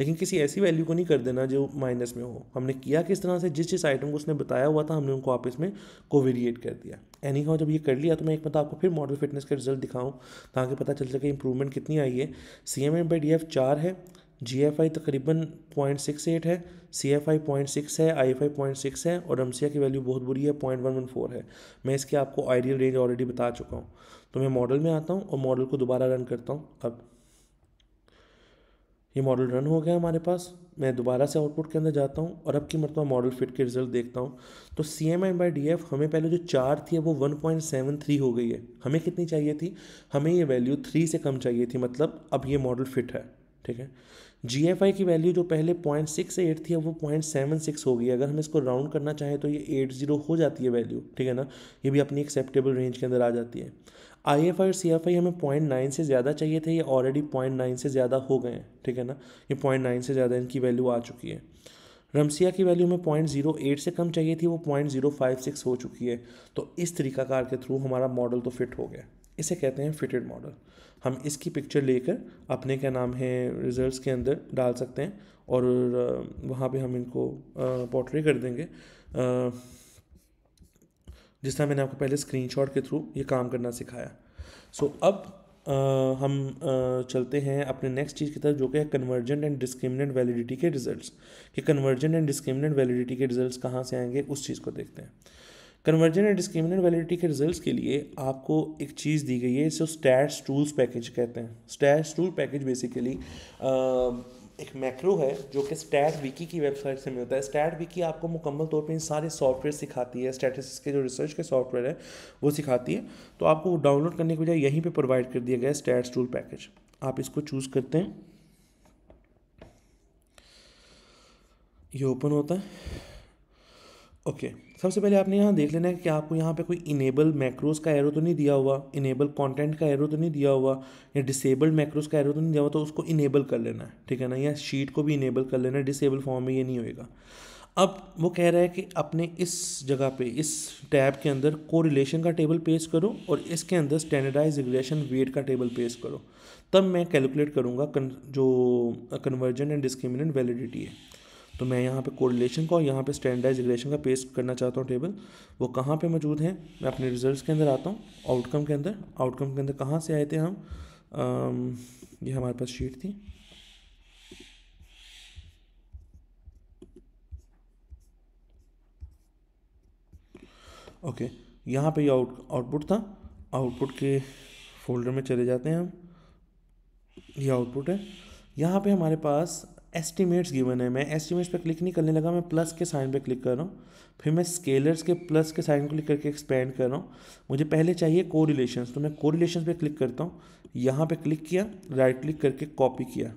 S1: लेकिन किसी ऐसी वैल्यू को नहीं कर देना जो माइनस में हो हमने किया किस तरह से जिस जिस आइटम को उसने बताया हुआ था हमने उनको आपस में कोवेरिएट कर दिया एनी हाउ जब ये कर लिया तो मैं एक मतलब आपको फिर मॉडल फिटनेस का रिजल्ट दिखाऊँ ताकि पता चल सके इंप्रूवमेंट कितनी आई है C M M by D F चार है जी एफ आई तकरीबन पॉइंट सिक्स एट है C F I point six है I F I point six है और रमसिया की वैल्यू बहुत बुरी है पॉइंट वन वन फोर है मैं इसके आपको आइडियल रेंज ऑलरेडी बता चुका हूँ तो मैं मॉडल में आता हूँ और मॉडल को दोबारा रन करता हूँ अब ये मॉडल रन हो गया हमारे पास मैं दोबारा से आउटपुट के अंदर जाता हूँ और अब की मतलब मॉडल फिट के रिजल्ट देखता हूँ तो C M M by D F हमें पहले जो चार थी वो वन पॉइंट सेवन थ्री हो गई है हमें कितनी चाहिए थी हमें ये वैल्यू थ्री से कम चाहिए थी मतलब अब ये मॉडल फिट है ठीक है जी एफ आई की वैल्यू जो पहले पॉइंट सिक्स एट थी अब वो पॉइंट सेवन सिक्स हो गई अगर हम इसको राउंड करना चाहें तो ये एट जीरो हो जाती है वैल्यू ठीक है ना ये भी अपनी एक्सेप्टेबल रेंज के अंदर आ जाती है आई एफ आई और सी एफ आई हमें पॉइंट नाइन से ज़्यादा चाहिए थे ये ऑलरेडी पॉइंट नाइन से ज़्यादा हो गए हैं ठीक है ना ये पॉइंट नाइन से ज़्यादा इनकी वैल्यू आ चुकी है रमसिया की वैल्यू हमें पॉइंट जीरो एट से कम चाहिए थी वो पॉइंट जीरो फाइव सिक्स हो चुकी है तो इस तरीकाकार के थ्रू हमारा मॉडल तो फिट हो गया इसे कहते हैं फिटेड मॉडल हम इसकी पिक्चर लेकर अपने क्या नाम है रिजल्ट के अंदर डाल सकते हैं और वहाँ पे हम इनको पोर्ट्रे कर देंगे जिस तरह मैंने आपको पहले स्क्रीनशॉट के थ्रू ये काम करना सिखाया सो so, अब आ, हम आ, चलते हैं अपने नेक्स्ट चीज़ की तरफ जो कि है कन्वर्जेंट एंड डिस्क्रिमिनेंट वैलिडिटी के रिजल्ट्स कि कन्वर्जेंट एंड डिस्क्रिमिनेंट वैलिडिटी के रिजल्ट्स कहाँ से आएंगे उस चीज़ को देखते हैं कन्वर्जेंट एंड डिस्क्रिमिनेंट वैलिडिटी के रिजल्ट्स के लिए आपको एक चीज़ दी गई है इसे स्टैट्स टूल्स पैकेज कहते हैं स्टैट्स टूल पैकेज बेसिकली एक मैक्रो है जो कि स्टैट विकी की वेबसाइट से मिलता है स्टैट विकी आपको मुकम्मल तौर पे इन सारे सॉफ्टवेयर सिखाती है स्टैटिस के जो रिसर्च के सॉफ्टवेयर है वो सिखाती है तो आपको वो डाउनलोड करने के बजाय यहीं पे प्रोवाइड कर दिया गया है स्टैट्स टूल पैकेज आप इसको चूज़ करते हैं ये ओपन होता है ओके सबसे पहले आपने यहाँ देख लेना है कि आपको यहाँ पे कोई इनेबल मैक्रोज का एरो तो नहीं दिया हुआ इनेबल कंटेंट का एरो तो नहीं दिया हुआ या डिसेबल्ड मैक्रोज का एरो तो नहीं दिया हुआ तो उसको इनेबल कर लेना है ठीक है ना या शीट को भी इनेबल कर लेना है डिसेबल फॉर्म में ये नहीं होएगा अब वो कह रहा है कि अपने इस जगह पे इस टैब के अंदर कोरिलेशन का टेबल पेश करो और इसके अंदर स्टैंडर्डाइज रिग्रेशन वेट का टेबल पेश करो तब मैं कैलकुलेट करूँगा कन, जो कन्वर्जन एंड डिस्क्रिमिनेंट वैलिडिटी है तो मैं यहाँ पे कोरिलेशन का और यहाँ पे स्टैंडर्डाइज रिलेशन का पेस्ट करना चाहता हूँ टेबल वो कहाँ पे मौजूद हैं मैं अपने रिजल्ट्स के अंदर आता हूँ आउटकम के अंदर आउटकम के अंदर कहाँ से आए थे हम आम, ये हमारे पास शीट थी ओके यहाँ पे ये आउट आउटपुट था आउटपुट के फोल्डर में चले जाते हैं हम ये आउटपुट है यहाँ पे हमारे पास एस्टिमेट्स गिवन है मैं एस्टिमेट्स पे क्लिक नहीं करने लगा मैं प्लस के साइन पे क्लिक कर रहा हूँ फिर मैं स्केलर्स के प्लस के साइन क्लिक करके एक्सपेंड कर रहा हूँ मुझे पहले चाहिए कोरिलेशन तो मैं को रिलेशन क्लिक करता हूँ यहाँ पर क्लिक किया राइट क्लिक करके कॉपी किया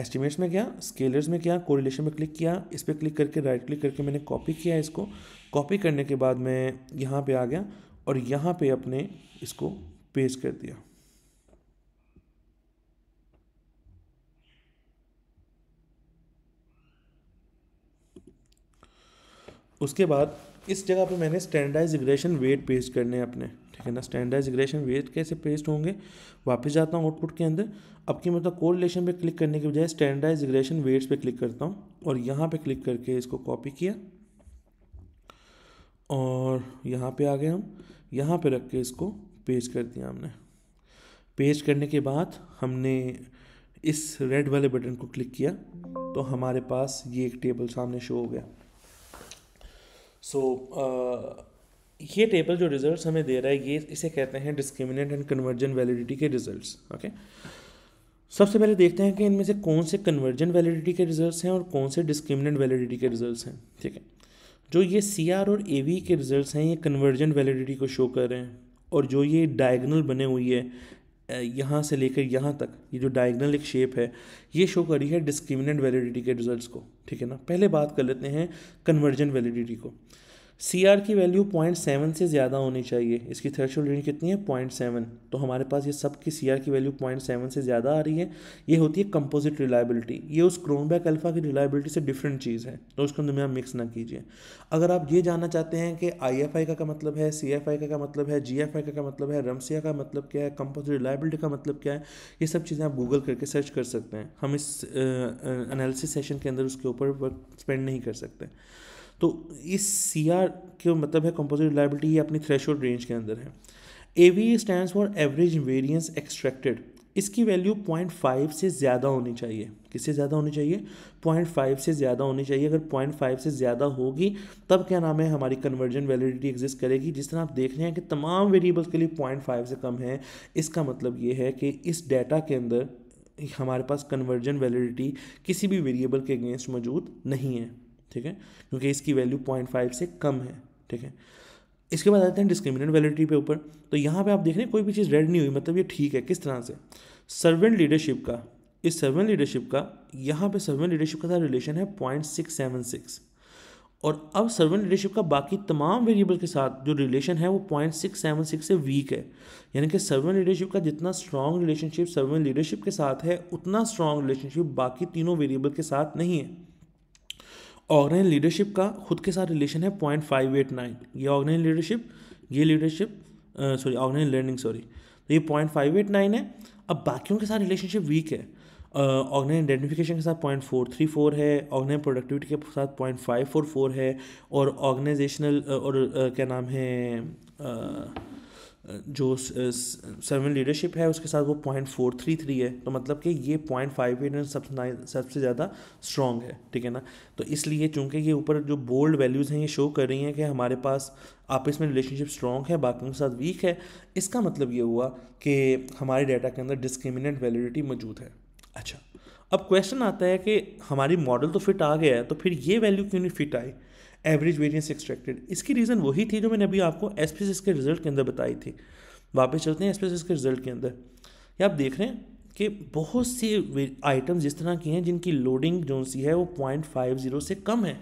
S1: एस्टिमेट्स में क्या स्केलर्स में क्या कोरिलेशन में क्लिक किया इस पर क्लिक करके राइट क्लिक करके मैंने कॉपी किया इसको कॉपी करने के बाद मैं यहाँ पर आ गया और यहाँ पर अपने इसको पेस्ट कर दिया उसके बाद इस जगह पे मैंने स्टैंडर्डाइज रिग्रेशन वेट पेस्ट करने हैं अपने ठीक है ना स्टैंडर्डाइज रिग्रेशन वेट कैसे पेस्ट होंगे वापस जाता हूँ आउटपुट के अंदर अब की मतलब कोरिलेशन पे क्लिक करने के बजाय स्टैंडर्डाइज रिग्रेशन वेट्स पे क्लिक करता हूँ और यहाँ पे क्लिक करके इसको कॉपी किया और यहाँ पर आ गए हम यहाँ पर रख के इसको पेस्ट कर दिया हमने पेस्ट करने के बाद हमने इस रेड वाले बटन को क्लिक किया तो हमारे पास ये एक टेबल सामने शो हो गया सो so, uh, ये टेबल जो रिजल्ट्स हमें दे रहा है ये इसे कहते हैं डिस्क्रिमिनेंट एंड कन्वर्जन वैलिडिटी के रिजल्ट्स ओके सबसे पहले देखते हैं कि इनमें से कौन से कन्वर्जन वैलिडिटी के रिजल्ट्स हैं और कौन से डिस्क्रिमिनेंट वैलिडिटी के रिजल्ट्स हैं ठीक है जो ये सी आर और ए वी के रिजल्ट हैं ये कन्वर्जन वैलिडिटी को शो कर रहे हैं और जो ये डायगनल बने हुई है यहाँ से लेकर यहाँ तक ये जो डायगनल एक शेप है ये शो करी है डिस्क्रिमिनेंट वैलिडिटी के रिजल्ट्स को ठीक है ना पहले बात कर लेते हैं कन्वर्जन वैलिडिटी को सी आर की वैल्यू पॉइंट सेवन से ज़्यादा होनी चाहिए इसकी थ्रेशोल्ड रेंज कितनी है पॉइंट सेवन तो हमारे पास ये सब की सी आर की वैल्यू पॉइंट सेवन से ज़्यादा आ रही है ये होती है कंपोजिट रिलायबिलिटी ये उस क्रोनबैक अल्फा की रिलायबिलिटी से डिफरेंट चीज़ है तो उसको दुनिया मिक्स ना कीजिए अगर आप ये जानना चाहते हैं कि आई एफ आई का का मतलब है सी एफ आई का का मतलब है जी एफ आई का का मतलब है रमसिया का मतलब क्या है कंपोजिट रिलायबिलिटी का मतलब क्या है ये सब चीज़ें आप गूगल करके सर्च कर सकते हैं हम इस एनालिसिस सेशन के अंदर उसके ऊपर वर्क स्पेंड नहीं कर सकते तो इस सी आर के मतलब है कंपोजिट रिलायबिलिटी ये अपनी थ्रेश रेंज के अंदर है A V stand for average variance extracted इसकी वैल्यू पॉइंट फाइव से ज़्यादा होनी चाहिए किससे ज़्यादा होनी चाहिए पॉइंट फाइव से ज़्यादा होनी चाहिए अगर पॉइंट फाइव से ज़्यादा होगी तब क्या नाम है हमारी कन्वर्जन वैलिडिटी एग्जिस्ट करेगी जिस तरह आप देख रहे हैं कि तमाम वेरिएबल्स के लिए पॉइंट फाइव से कम है इसका मतलब ये है कि इस डाटा के अंदर हमारे पास कन्वर्जन वैलिडिटी किसी भी वेरिएबल के अगेंस्ट मौजूद नहीं है ठीक है क्योंकि इसकी वैल्यू पॉइंट फाइव से कम है ठीक है इसके बाद आते हैं डिस्क्रिमिनेंट वैलिडिटी पे ऊपर तो यहाँ पे आप देख रहे हैं कोई भी चीज़ रेड नहीं हुई मतलब ये ठीक है किस तरह से सर्वेंट लीडरशिप का इस सर्वेंट लीडरशिप का यहाँ पे सर्वेंट लीडरशिप का साथ रिलेशन है पॉइंट सिक्स सेवन सिक्स और अब सर्वेंट लीडरशिप का बाकी तमाम वेरिएबल के साथ जो रिलेशन है वो पॉइंट सिक्स सेवन सिक्स से वीक है यानी कि सर्वेंट लीडरशिप का जितना स्ट्रॉन्ग रिलेशनशिप सर्वेंट लीडरशिप के साथ है उतना स्ट्रॉन्ग रिलेशनशिप बाकी तीनों वेरिएबल के साथ नहीं है ऑर्गेनाइज लीडरशिप का खुद के साथ रिलेशन है पॉइंट फाइव एट नाइन ये ऑर्गेनाइज लीडरशिप ये leadership sorry organise learning sorry तो ये पॉइंट फाइव एट नाइन है अब बाकियों के साथ रिलेशनशिप वीक है ऑर्गेनाइज आइडेंटिफिकेशन के साथ पॉइंट फोर थ्री फोर है ऑर्गेनाइज प्रोडक्टिविटी के साथ पॉइंट फाइव फोर फोर है और ऑर्गेनाइजेशनल और uh, क्या नाम है uh, जो सेवन लीडरशिप है उसके साथ वो पॉइंट फोर थ्री थ्री है तो मतलब कि ये पॉइंट फाइव एट सबसे ज़्यादा स्ट्रॉन्ग है ठीक है ना तो इसलिए चूंकि ये ऊपर जो बोल्ड वैल्यूज़ हैं ये शो कर रही हैं कि हमारे पास आपस में रिलेशनशिप स्ट्रॉन्ग है बाकियों के साथ वीक है इसका मतलब ये हुआ कि हमारे डाटा के अंदर डिस्क्रिमिनेंट वैलिडिटी मौजूद है अच्छा अब क्वेश्चन आता है कि हमारी मॉडल तो फिट आ गया है तो फिर ये वैल्यू क्यों नहीं फिट आई एवरेज वेरियंस एक्सट्रैक्टेड इसकी रीज़न वही थी जो मैंने अभी आपको एस पी के रिजल्ट के अंदर बताई थी वापस चलते हैं एस के रिजल्ट के अंदर या आप देख रहे हैं कि बहुत से आइटम्स जिस तरह की हैं जिनकी लोडिंग जो सी है वो पॉइंट फाइव जीरो से कम है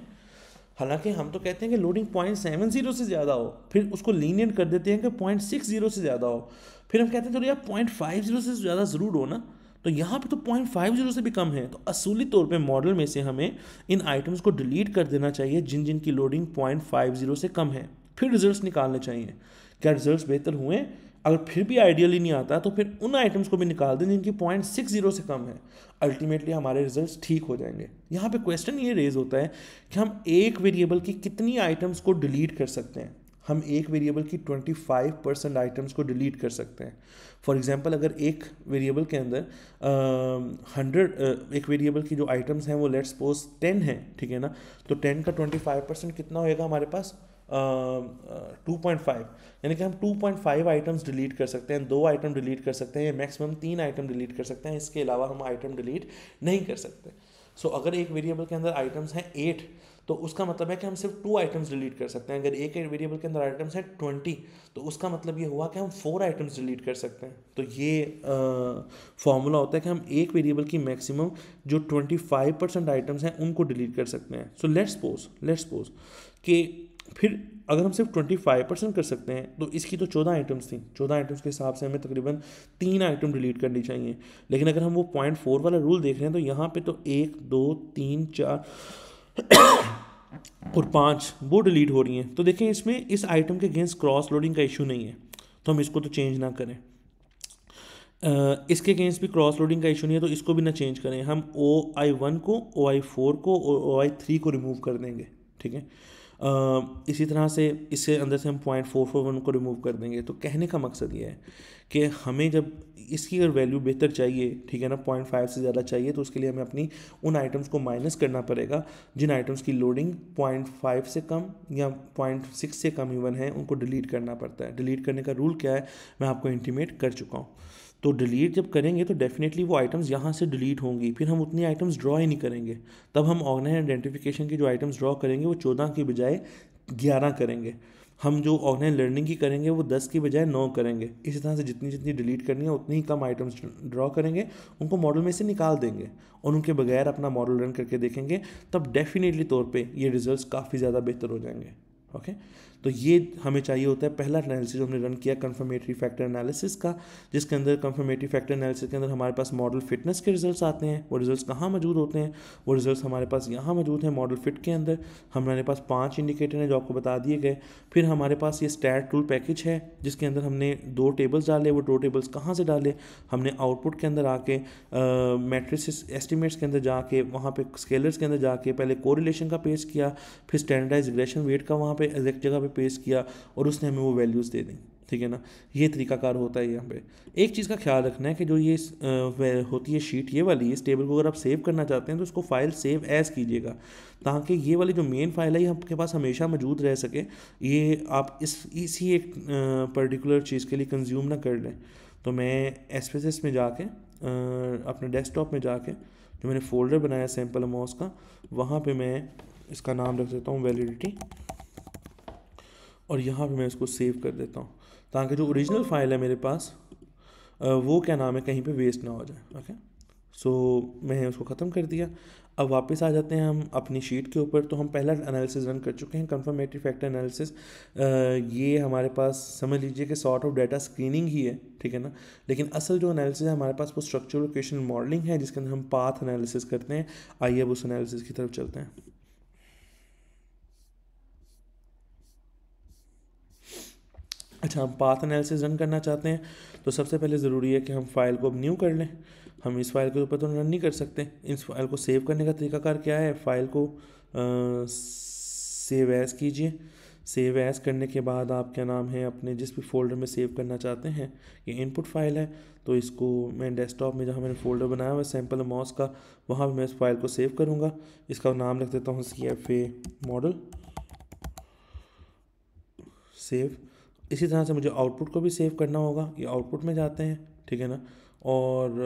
S1: हालांकि हम तो कहते हैं कि लोडिंग पॉइंट सेवन जीरो से ज़्यादा हो फिर उसको लीनियंट कर देते हैं कि पॉइंट सिक्स जीरो से ज़्यादा हो फिर हम कहते हैं चलो यार पॉइंट फाइव जीरो से ज़्यादा ज़रूर हो ना तो यहाँ पे तो पॉइंट फाइव जीरो से भी कम है तो असूली तौर पे मॉडल में से हमें इन आइटम्स को डिलीट कर देना चाहिए जिन जिन की लोडिंग पॉइंट फाइव जीरो से कम है फिर रिजल्ट निकालने चाहिए क्या रिजल्ट बेहतर हुए अगर फिर भी आइडियली नहीं आता तो फिर उन आइटम्स को भी निकाल दें जिनकी पॉइंट सिक्स जीरो से कम है अल्टीमेटली हमारे रिजल्ट्स ठीक हो जाएंगे यहाँ पे क्वेश्चन ये रेज होता है कि हम एक वेरिएबल की कितनी आइटम्स को डिलीट कर सकते हैं हम एक वेरिएबल की 25 परसेंट आइटम्स को डिलीट कर सकते हैं फॉर एग्जांपल अगर एक वेरिएबल के अंदर हंड्रेड एक वेरिएबल की जो आइटम्स हैं वो लेट्स सपोज टेन है ठीक है ना तो टेन का ट्वेंटी फाइव परसेंट कितना होएगा हमारे पास टू पॉइंट फाइव यानी कि हम two point five items delete कर सकते हैं दो आइटम डिलीट कर सकते हैं या मैक्सिमम तीन आइटम डिलीट कर सकते हैं इसके अलावा हम आइटम डिलीट नहीं कर सकते सो so, अगर एक वेरिएबल के अंदर आइटम्स हैं एट तो उसका मतलब है कि हम सिर्फ टू आइटम्स डिलीट कर सकते हैं अगर एक वेरिएबल के अंदर आइटम्स हैं ट्वेंटी तो उसका मतलब ये हुआ कि हम फोर आइटम्स डिलीट कर सकते हैं तो ये फॉर्मूला होता है कि हम एक वेरिएबल की मैक्सिमम जो ट्वेंटी फाइव परसेंट आइटम्स हैं उनको डिलीट कर सकते हैं so let's pose let's pose कि फिर अगर हम सिर्फ ट्वेंटी फाइव परसेंट कर सकते हैं तो इसकी तो चौदह आइटम्स थी चौदह आइटम्स के हिसाब से हमें तकरीबन तीन आइटम डिलीट करनी चाहिए लेकिन अगर हम वो पॉइंट फोर वाला रूल देख रहे हैं तो यहाँ पे तो एक दो तीन चार और पाँच वो डिलीट हो रही हैं तो देखें इसमें इस आइटम के अगेंस्ट क्रॉस लोडिंग का इशू नहीं है तो हम इसको तो चेंज ना करें इसके अगेंस्ट भी क्रॉस लोडिंग का इशू नहीं है तो इसको भी ना चेंज करें हम ओ आई वन को ओ आई फोर को और ओ आई थ्री को रिमूव कर देंगे ठीक है इसी तरह से इसके अंदर से हम पॉइंट फोर फोर वन को रिमूव कर देंगे तो कहने का मकसद ये है कि हमें जब इसकी अगर वैल्यू बेहतर चाहिए ठीक है ना पॉइंट फाइव से ज़्यादा चाहिए तो उसके लिए हमें अपनी उन आइटम्स को माइनस करना पड़ेगा जिन आइटम्स की लोडिंग पॉइंट फाइव से कम या पॉइंट सिक्स से कम इवन है उनको डिलीट करना पड़ता है डिलीट करने का रूल क्या है मैं आपको इंटीमेट कर चुका हूँ तो डिलीट जब करेंगे तो डेफिनेटली वो आइटम्स यहाँ से डिलीट होंगी फिर हम उतनी आइटम्स ड्रॉ ही नहीं करेंगे तब हम ऑर्गेनाइज आइडेंटिफिकेशन की जो आइटम्स ड्रॉ करेंगे वो चौदह की बजाय ग्यारह करेंगे हम जो ऑनलाइन लर्निंग की करेंगे वो दस की बजाय नौ करेंगे इसी तरह से जितनी जितनी डिलीट करनी है उतनी ही कम आइटम्स ड्रॉ करेंगे उनको मॉडल में से निकाल देंगे और उनके बगैर अपना मॉडल रन करके देखेंगे तब डेफिनेटली तौर पर ये रिजल्ट काफ़ी ज़्यादा बेहतर हो जाएंगे ओके तो ये हमें चाहिए होता है पहला एनालिसिस जो हमने रन किया कन्फर्मेटरी फैक्टर एनालिसिस का जिसके अंदर कन्फर्मेटरी फैक्टर एनालिसिस के अंदर हमारे पास मॉडल फिटनेस के रिजल्ट आते हैं वो रिजल्ट कहाँ मौजूद होते हैं वो रिजल्ट हमारे पास यहाँ मौजूद हैं मॉडल फिट के अंदर हमारे पास पाँच इंडिकेटर हैं जो आपको बता दिए गए फिर हमारे पास ये स्टैट टूल पैकेज है जिसके अंदर हमने दो टेबल्स डाले वो दो टेबल्स कहाँ से डाले हमने आउटपुट के अंदर आके मैट्रिस एस्टिमेट्स के अंदर जाके वहाँ पे स्केलर्स के अंदर जाके पहले कोरिलेशन का पेश किया फिर स्टैंडर्डाइज रिग्रेशन वेट का वहाँ पे एक जगह पे में पेश किया और उसने हमें वो वैल्यूज़ दे दी ठीक है ना ये तरीकाकार होता है यहाँ पे एक चीज़ का ख्याल रखना है कि जो ये होती है शीट ये वाली इस टेबल को अगर आप सेव करना चाहते हैं तो उसको फाइल सेव एज़ कीजिएगा ताकि ये वाली जो मेन फाइल है ये आपके पास हमेशा मौजूद रह सके ये आप इस इसी एक पर्टिकुलर चीज़ के लिए कंज्यूम ना कर लें तो मैं एस में जाके अपने डेस्कटॉप में जाके जो मैंने फोल्डर बनाया सैम्पल अमाउस का वहाँ पर मैं इसका नाम रख देता हूँ वैलिडिटी और यहाँ पे मैं इसको सेव कर देता हूँ ताकि जो ओरिजिनल फाइल है मेरे पास वो क्या नाम है कहीं पे वेस्ट ना हो जाए ओके सो मैं मैंने उसको ख़त्म कर दिया अब वापस आ जाते हैं हम अपनी शीट के ऊपर तो हम पहला एनालिसिस रन कर चुके हैं कंफर्मेटिव फैक्टर एनालिसिस ये हमारे पास समझ लीजिए कि सॉर्ट ऑफ डाटा स्क्रीनिंग ही है ठीक है ना लेकिन असल जो एनालिसिस है हमारे पास वो स्ट्रक्चर लोकेशन मॉडलिंग है जिसके अंदर हम पाथ एनालिसिस करते हैं आइए अब उस एनालिसिस की तरफ चलते हैं अच्छा हम पाथ एनालिसिस रन करना चाहते हैं तो सबसे पहले ज़रूरी है कि हम फाइल को न्यू कर लें हम इस फाइल के ऊपर तो रन नहीं कर सकते इस फाइल को सेव करने का तरीकाकार क्या है फाइल को सेव एज़ कीजिए सेव एज़ करने के बाद आप क्या नाम है अपने जिस भी फोल्डर में सेव करना चाहते हैं ये इनपुट फाइल है तो इसको मैं डेस्कटॉप में जहाँ मैंने फोल्डर बनाया हुआ सैम्पल मॉस का वहाँ पर मैं इस फाइल को सेव करूँगा इसका नाम रख देता हूँ C F A model save इसी तरह से मुझे आउटपुट को भी सेव करना होगा ये आउटपुट में जाते हैं ठीक है ना और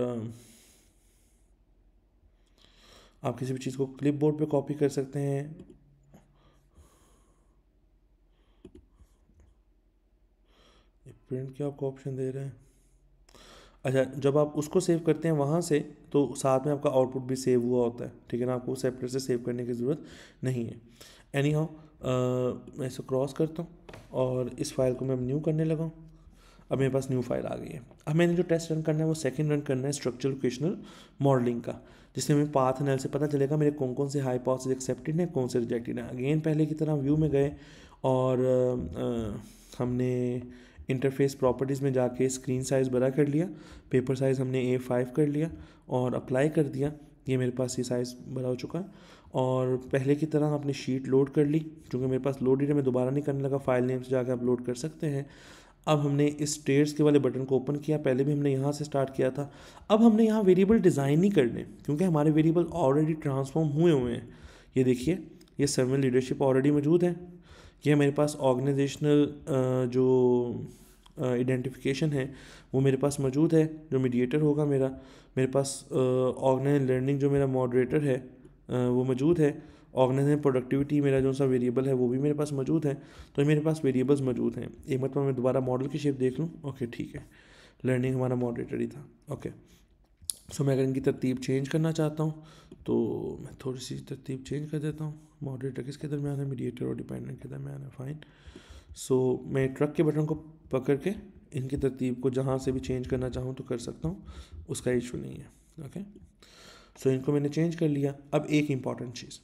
S1: आप किसी भी चीज़ को क्लिप बोर्ड पर कॉपी कर सकते हैं प्रिंट के आपको ऑप्शन दे रहे हैं अच्छा जब आप उसको सेव करते हैं वहाँ से तो साथ में आपका आउटपुट भी सेव हुआ होता है ठीक है ना आपको सेपरेट से सेव करने की ज़रूरत नहीं है एनी हाउ मैं इसे क्रॉस करता हूँ और इस फाइल को मैं न्यू करने लगा अब मेरे पास न्यू फाइल आ गई है अब मैंने जो टेस्ट रन करना है वो सेकंड रन करना है स्ट्रक्चर लोकेशनल मॉडलिंग का जिससे हमें पाथ एनल से पता चलेगा मेरे कौन कौन से हाई पॉसेज एक्सेप्टेड हैं कौन से रिजेक्टेड हैं अगेन पहले की तरह व्यू में गए और आ, आ, हमने इंटरफेस प्रॉपर्टीज़ में जाके स्क्रीन साइज़ बड़ा कर लिया पेपर साइज़ हमने ए फाइव कर लिया और अप्लाई कर दिया ये मेरे पास ये साइज़ बड़ा हो चुका है और पहले की तरह अपनी शीट लोड कर ली क्योंकि मेरे पास लोड है मैं दोबारा नहीं करने लगा फाइल नेम से जाकर आप लोड कर सकते हैं अब हमने इस स्टेयर्स के वाले बटन को ओपन किया पहले भी हमने यहाँ से स्टार्ट किया था अब हमने यहाँ वेरिएबल डिज़ाइन नहीं करने क्योंकि हमारे वेरिएबल ऑलरेडी ट्रांसफॉर्म हुए हुए हैं ये देखिए ये सर्वल लीडरशिप ऑलरेडी मौजूद है ये मेरे पास ऑर्गेनाइजेशनल जो आइडेंटिफिकेशन है वो मेरे पास मौजूद है जो मीडिएटर होगा मेरा मेरे पास ऑर्गेनाइज लर्निंग जो मेरा मॉडरेटर है वो मौजूद है ऑर्गेनाइजेशन प्रोडक्टिविटी मेरा जो सा वेरिएबल है वो भी मेरे पास मौजूद है तो मेरे पास वेरिएबल्स मौजूद हैं एक मतलब मैं दोबारा मॉडल की शेप देख लूँ ओके ठीक है लर्निंग हमारा मॉडरेटर ही था ओके सो मैं अगर इनकी तरतीब चेंज करना चाहता हूँ तो मैं थोड़ी सी तरतीब चेंज कर देता हूँ मॉडरेटर किसके दरमियान है मीडिएटर और डिपेंडेंट के दरमियान है फाइन सो so, मैं ट्रक के बटन को पकड़ के इनकी तरतीब को जहाँ से भी चेंज करना चाहूँ तो कर सकता हूँ उसका इशू नहीं है ओके okay? सो so, इनको मैंने चेंज कर लिया अब एक इंपॉर्टेंट चीज़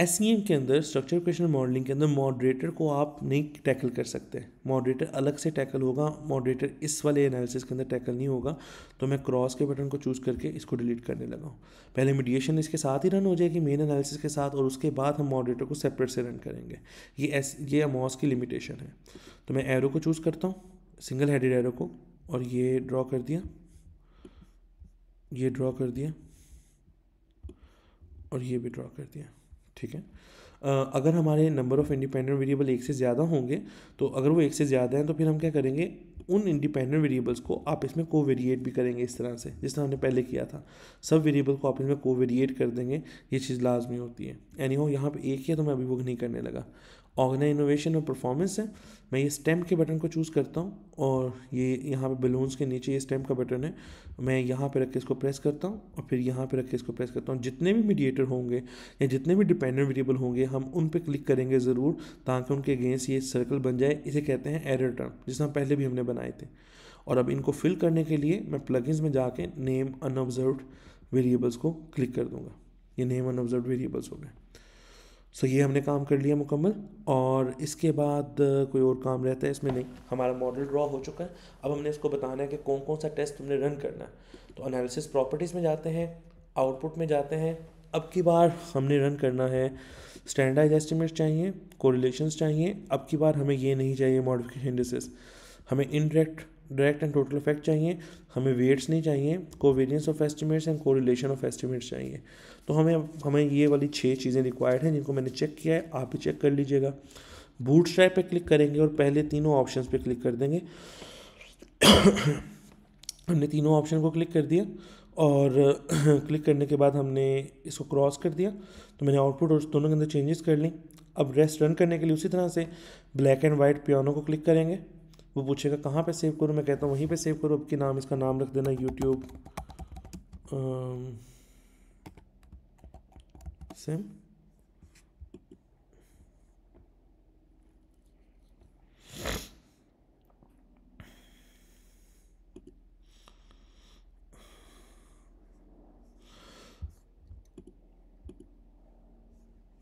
S1: एस e के अंदर स्ट्रक्चर क्वेश्चन मॉडलिंग के अंदर मॉडरेटर को आप नहीं टैकल कर सकते मॉडरेटर अलग से टैकल होगा मॉडरेटर इस वाले एनालिसिस के अंदर टैकल नहीं होगा तो मैं क्रॉस के बटन को चूज़ करके इसको डिलीट करने लगा हूँ पहले मीडिएशन इसके साथ ही रन हो जाएगी मेन एनालिसिस के साथ और उसके बाद हम मॉडरेटर को सेपरेट से रन करेंगे ये एस ये अमॉस की लिमिटेशन है तो मैं एरो को चूज़ करता हूँ सिंगल हेडेड एरो को और ये ड्रॉ कर दिया ये ड्रॉ कर दिया और ये भी ड्रा कर दिया ठीक है अगर हमारे नंबर ऑफ़ इंडिपेंडेंट वेरिएबल एक से ज़्यादा होंगे तो अगर वो एक से ज़्यादा हैं तो फिर हम क्या करेंगे उन इंडिपेंडेंट वेरिएबल्स को आप इसमें वेरिएट भी करेंगे इस तरह से जिस तरह हमने पहले किया था सब वेरिएबल को आप इसमें वेरिएट कर देंगे ये चीज़ लाजमी होती है एनी हो यहाँ पर एक ही है तो मैं अभी वो नहीं करने लगा ऑर्गेनाइज इनोवेशन और परफॉर्मेंस है मैं ये स्टैम्प के बटन को चूज़ करता हूँ और ये यहाँ पे बलून्स के नीचे ये स्टैम्प का बटन है मैं यहाँ पे रख के इसको प्रेस करता हूँ और फिर यहाँ पे रख के इसको प्रेस करता हूँ जितने भी मीडिएटर होंगे या जितने भी डिपेंडेंट वेरिएबल होंगे हम उन पर क्लिक करेंगे ज़रूर ताकि उनके अगेंस्ट ये सर्कल बन जाए इसे कहते हैं एरर टर्म जिसमें पहले भी हमने बनाए थे और अब इनको फिल करने के लिए मैं प्लगइन्स में जाके नेम अनऑब्जर्व वेरिएबल्स को क्लिक कर दूँगा ये नेम अनऑब्जर्व वेरिएबल्स हो गए सो ये हमने काम कर लिया मुकम्मल और इसके बाद कोई और काम रहता है इसमें नहीं हमारा मॉडल ड्रॉ हो चुका है अब हमने इसको बताना है कि कौन कौन सा टेस्ट हमने रन करना है तो अनालिसिस प्रॉपर्टीज़ में जाते हैं आउटपुट में जाते हैं अब की बार हमने रन करना है स्टैंडर्ड एस्टिमेट्स चाहिए कोरिलेशन चाहिए अब की बार हमें ये नहीं चाहिए मॉडिफिकेशन इंडिसेस हमें indirect direct and total effect चाहिए हमें वेट्स नहीं चाहिए covariance of estimates and correlation of estimates चाहिए तो हमें हमें ये वाली छः चीज़ें रिक्वायर्ड हैं जिनको मैंने चेक किया है आप भी चेक कर लीजिएगा बूट स्ट्रैप पर क्लिक करेंगे और पहले तीनों ऑप्शन पर क्लिक कर देंगे हमने तीनों ऑप्शन को क्लिक कर दिया और क्लिक करने के बाद हमने इसको क्रॉस कर दिया तो मैंने आउटपुट और दोनों के अंदर चेंजेस कर ली अब रेस्ट रन करने के लिए उसी तरह से ब्लैक एंड वाइट पियानो को क्लिक करेंगे वो पूछेगा कहाँ पे सेव करूँ मैं कहता हूँ वहीं पे सेव करो आपके नाम इसका नाम रख देना यूट्यूब सेम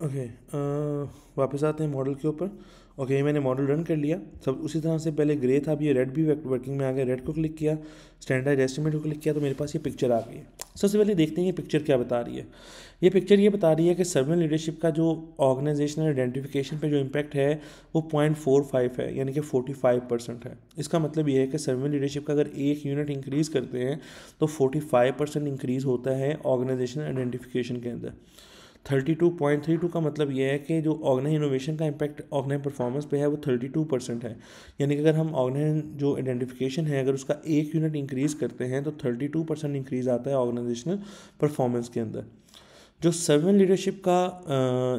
S1: ओके okay, वापस आते हैं मॉडल के ऊपर ओके ये मैंने मॉडल रन कर लिया सब उसी तरह से पहले ग्रे था अब ये रेड भी वर्किंग में आ गया रेड को क्लिक किया स्टैंडर्ड एस्टिमेट को क्लिक किया तो मेरे पास ये पिक्चर आ गई है सबसे पहले देखते हैं ये पिक्चर क्या बता रही है ये पिक्चर ये बता रही है कि सर्वन लीडरशिप का जो ऑर्गेनाइजेशनल आइडेंटिफिकेशन पर जो इम्पैक्ट है वो पॉइंट फोर फाइव है यानी कि फोर्टी फाइव परसेंट है इसका मतलब ये है कि सर्वन लीडरशिप का अगर एक यूनिट इंक्रीज़ करते हैं तो फोर्टी फाइव परसेंट इंक्रीज़ होता है ऑर्गेनाइजेशनल आइडेंटिफिकेशन के अंदर thirty two point three two का मतलब यह है कि जो ऑगना इनोवेशन का इम्पैक्ट ऑगना परफॉर्मेंस पे है वो थर्टी टू परसेंट है यानी कि अगर हम ऑगना जो आइडेंटिफिकेशन है अगर उसका एक यूनिट इंक्रीज़ करते हैं तो थर्टी टू परसेंट इंक्रीज़ आता है ऑर्गेनाइजेशनल परफॉर्मेंस के अंदर जो सर्वन लीडरशिप का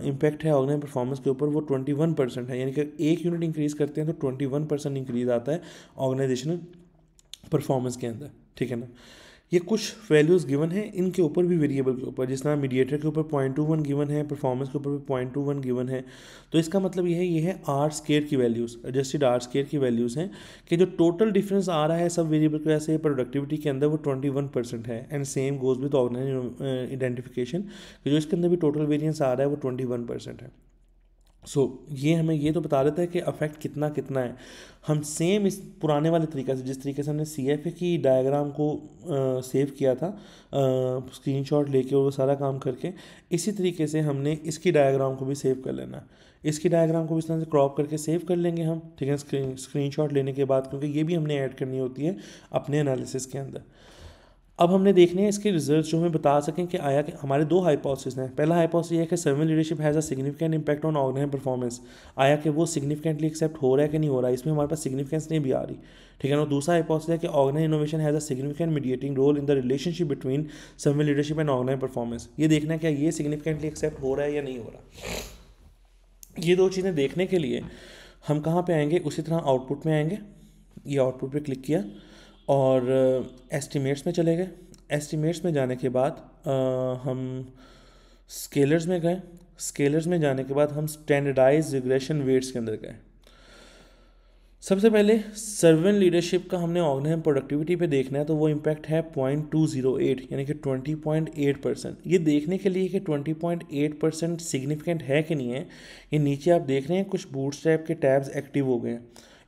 S1: इम्पैक्ट है ऑर्गेनाइज परफॉर्मेंस के ऊपर वो ट्वेंटी वन परसेंट है यानी कि एक यूनिट इंक्रीज़ करते हैं तो ट्वेंटी वन परसेंट इंक्रीज़ आता है ऑर्गेनाइजेशनल परफॉर्मेंस के अंदर ठीक है ना ये कुछ वैल्यूज़ गिवन है इनके ऊपर भी वेरिएबल के ऊपर जिस तरह मीडिएटर के ऊपर पॉइंट टू वन गिवन है परफॉर्मेंस के ऊपर भी पॉइंट टू वन गिवन है तो इसका मतलब ये है ये है आर स्केयर की वैल्यूज़ एडजस्टेड आर स्केयर की वैल्यूज़ हैं कि जो टोटल डिफरेंस आ रहा है सब वेरिएबल की वजह से प्रोडक्टिविटी के अंदर वो ट्वेंटी वन परसेंट है and same goes with organize identification जो इसके अंदर भी टोटल वेरियंस आ रहा है वो ट्वेंटी वन परसेंट है सो so, ये हमें ये तो बता देता है कि अफेक्ट कितना कितना है हम सेम इस पुराने वाले तरीक़े से जिस तरीके से हमने सी एफ ए की डायग्राम को आ, सेव किया था स्क्रीन शॉट लेके और वो सारा काम करके इसी तरीके से हमने इसकी डायग्राम को भी सेव कर लेना है इसकी डायग्राम को भी इस तरह से क्रॉप करके सेव कर लेंगे हम ठीक है स्क्रीन स्क्रीन शॉट लेने के बाद क्योंकि ये भी हमने ऐड करनी होती है अपने एनालिसिस के अंदर अब हमने देखने हैं इसके रिजल्ट्स जो हमें बता सकें कि आया कि हमारे दो हाइपोसिस हैं पहला हाइपोथेसिस ये है कि servant leadership has a significant impact on organize performance आया कि वो सिग्निफिकेंटली एक्सेप्ट हो रहा है कि नहीं हो रहा है इसमें हमारे पास सिग्निफिकेंस नहीं भी आ रही ठीक है ना दूसरा हाइपोथेसिस है कि organize innovation has a significant mediating role in the relationship between servant leadership and organize performance ये देखना क्या ये सिग्निफिकेंटली एक्सेप्ट हो रहा है या नहीं हो रहा ये दो चीज़ें देखने के लिए हम कहाँ पर आएंगे उसी तरह आउटपुट में आएंगे ये आउटपुट पर क्लिक किया और एस्टिमेट्स में चले गए एस्टिमेट्स में जाने के बाद आ, हम स्केलर्स में गए स्केलर्स में जाने के बाद हम स्टैंडर्डाइज रिग्रेशन वेट्स के अंदर गए सबसे पहले सर्वेंट लीडरशिप का हमने ऑर्गनाइम प्रोडक्टिविटी पे देखना है तो वो इम्पैक्ट है पॉइंट टू जीरो एट यानी कि ट्वेंटी पॉइंट एट परसेंट ये देखने के लिए कि twenty point eight percent significant है कि नहीं है ये नीचे आप देख रहे हैं कुछ बूट के टैब्स एक्टिव हो गए हैं